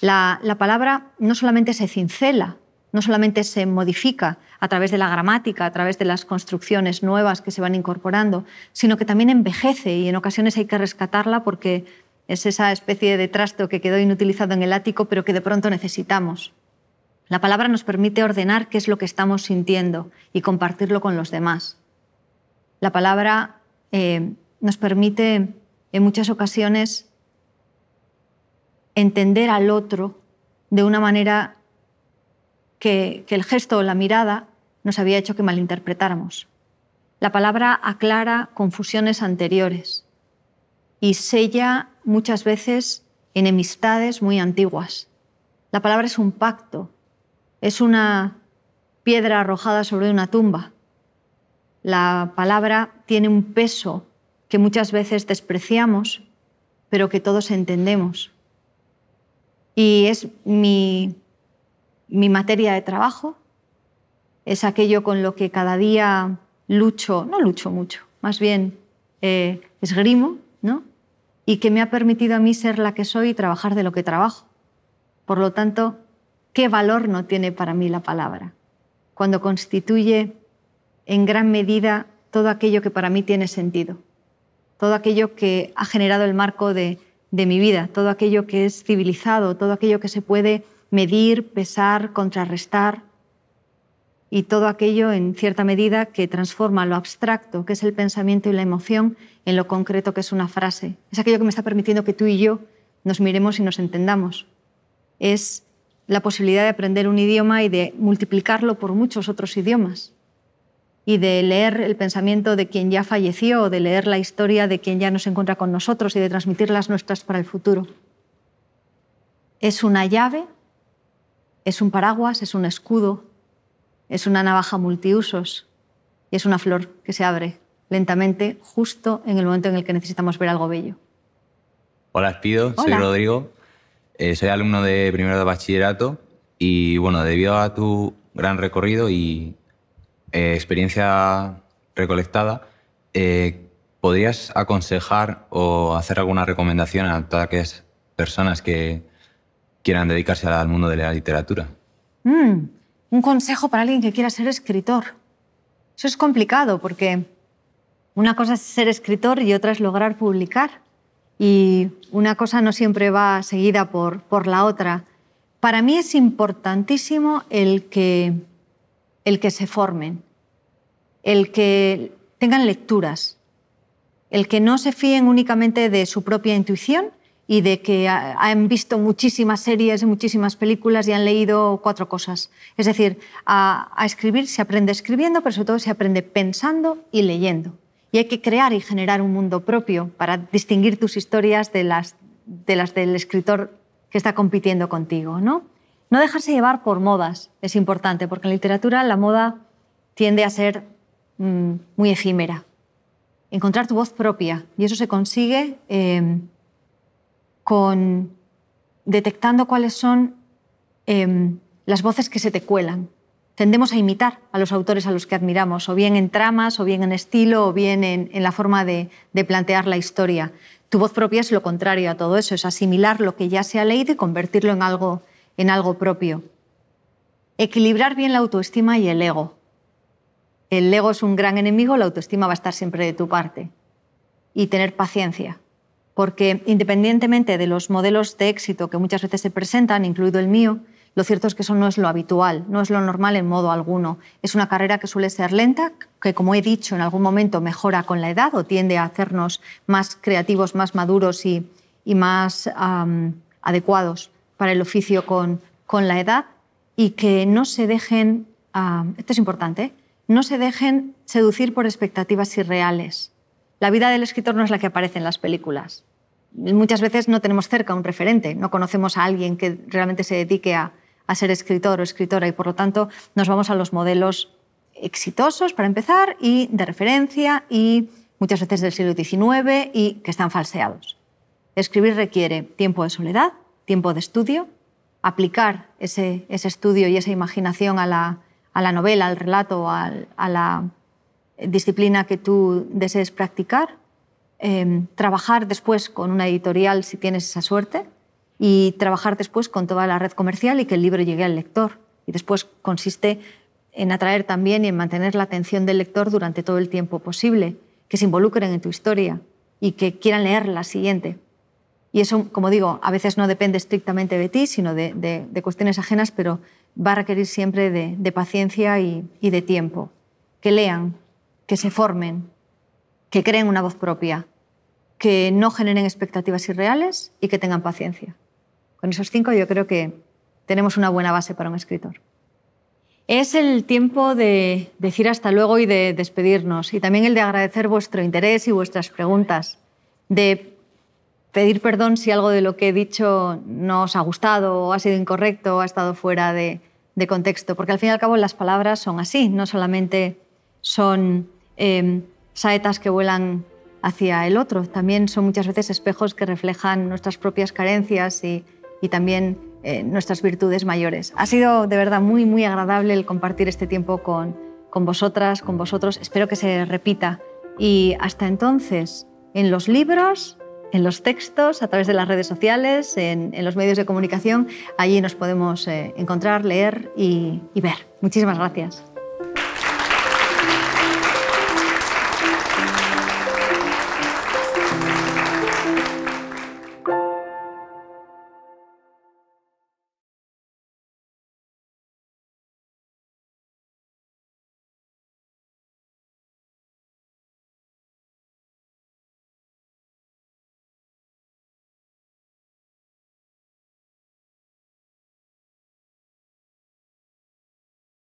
Speaker 1: La, la palabra no solamente se cincela, no solamente se modifica a través de la gramática, a través de las construcciones nuevas que se van incorporando, sino que también envejece y en ocasiones hay que rescatarla porque es esa especie de trasto que quedó inutilizado en el ático pero que de pronto necesitamos. La palabra nos permite ordenar qué es lo que estamos sintiendo y compartirlo con los demás. La palabra eh, nos permite en muchas ocasiones entender al otro de una manera que, que el gesto o la mirada nos había hecho que malinterpretáramos. La palabra aclara confusiones anteriores y sella muchas veces enemistades muy antiguas. La palabra es un pacto es una piedra arrojada sobre una tumba. La palabra tiene un peso que muchas veces despreciamos, pero que todos entendemos. Y es mi, materia de trabajo, es aquello con lo que cada día lucho, no lucho mucho, más bien eh, esgrimo, ¿no? Y que me ha permitido a mí ser la que soy y trabajar de lo que trabajo. Por lo tanto, ¿Qué valor no tiene para mí la palabra? Cuando constituye en gran medida todo aquello que para mí tiene sentido, todo aquello que ha generado el marco de, de mi vida, todo aquello que es civilizado, todo aquello que se puede medir, pesar, contrarrestar y todo aquello en cierta medida que transforma lo abstracto, que es el pensamiento y la emoción, en lo concreto que es una frase. Es aquello que me está permitiendo que tú y yo nos miremos y nos entendamos. Es la posibilidad de aprender un idioma y de multiplicarlo por muchos otros idiomas y de leer el pensamiento de quien ya falleció, o de leer la historia de quien ya no se encuentra con nosotros y de transmitir las nuestras para el futuro. Es una llave, es un paraguas, es un escudo, es una navaja multiusos y es una flor que se abre lentamente justo en el momento en el que necesitamos ver algo bello. Hola, Espido, soy Rodrigo eh, soy alumno de primero de bachillerato y bueno, debido a tu gran recorrido y eh, experiencia recolectada, eh, ¿podrías aconsejar o hacer alguna recomendación a todas aquellas personas que quieran dedicarse al mundo de la literatura? Mm, un consejo para alguien que quiera ser escritor. Eso es complicado porque una cosa es ser escritor y otra es lograr publicar y una cosa no siempre va seguida por, la otra. Para mí es importantísimo el que, se formen, el que tengan lecturas, el que no se fíen únicamente de su propia intuición y de que han visto muchísimas series, muchísimas películas y han leído cuatro cosas. Es decir, a escribir se aprende escribiendo, pero sobre todo se aprende pensando y leyendo hay que crear y generar un mundo propio para distinguir tus historias de las, de las del escritor que está compitiendo contigo. ¿no? dejarse llevar por modas es importante, porque en literatura la moda tiende a ser mm, muy efímera. Encontrar tu voz propia, y eso se consigue em, con detectando cuáles son em, las voces que se te cuelan tendemos a imitar a los autores a los que admiramos, o bien en tramas, o bien en estilo, o bien en, la forma de, plantear la historia. Tu voz propia es lo contrario a todo eso, es asimilar lo que ya se ha leído y convertirlo en algo propio. Equilibrar bien la autoestima y el ego. El ego es un gran enemigo, la autoestima va a estar siempre de tu parte. Y tener paciencia, porque independientemente de los modelos de éxito que muchas veces se presentan, incluido el mío, lo cierto es que eso no es lo habitual, no es lo normal en modo alguno. Es una carrera que suele ser lenta, que como he dicho en algún momento mejora con la edad o tiende a hacernos más creativos, más maduros y, más adecuados para el oficio con, la edad y que no se dejen, esto es importante, ¿eh? no se dejen seducir por expectativas irreales. La vida del escritor no es la que aparece en las películas muchas veces no tenemos cerca un referente, no conocemos a alguien que realmente se dedique a, ser escritor o escritora y por lo tanto nos vamos a los modelos exitosos para empezar y de referencia y muchas veces del siglo XIX y que están falseados. Escribir requiere tiempo de soledad, tiempo de estudio, aplicar ese, estudio y esa imaginación a la, novela, al relato, a la disciplina que tú desees practicar Em, trabajar después con una editorial si tienes esa suerte y trabajar después con toda la red comercial y que el libro llegue al lector. Y después consiste en atraer también y en mantener la atención del lector durante todo el tiempo posible, que se involucren en tu historia y que quieran leer la siguiente. Y eso, como digo, a veces no depende estrictamente de ti, sino de, cuestiones ajenas, pero va a requerir siempre de, paciencia y de tiempo. Que lean, que se formen, que creen una voz propia, que no generen expectativas irreales y que tengan paciencia. Con esos cinco yo creo que tenemos una buena base para un escritor. Es el tiempo de decir hasta luego y de despedirnos y también el de agradecer vuestro interés y vuestras preguntas, de pedir perdón si algo de lo que he dicho no os ha gustado o ha sido incorrecto o ha estado fuera de, contexto, porque al fin y al cabo las palabras son así, no solamente son... Eh, saetas que vuelan hacia el otro. También son muchas veces espejos que reflejan nuestras propias carencias y, también eh, nuestras virtudes mayores. Ha sido de verdad muy, muy agradable el compartir este tiempo con, vosotras, con vosotros. Espero que se repita. Y hasta entonces, en los libros, en los textos, a través de las redes sociales, en, los medios de comunicación. Allí nos podemos eh, encontrar, leer y, y ver. Muchísimas gracias.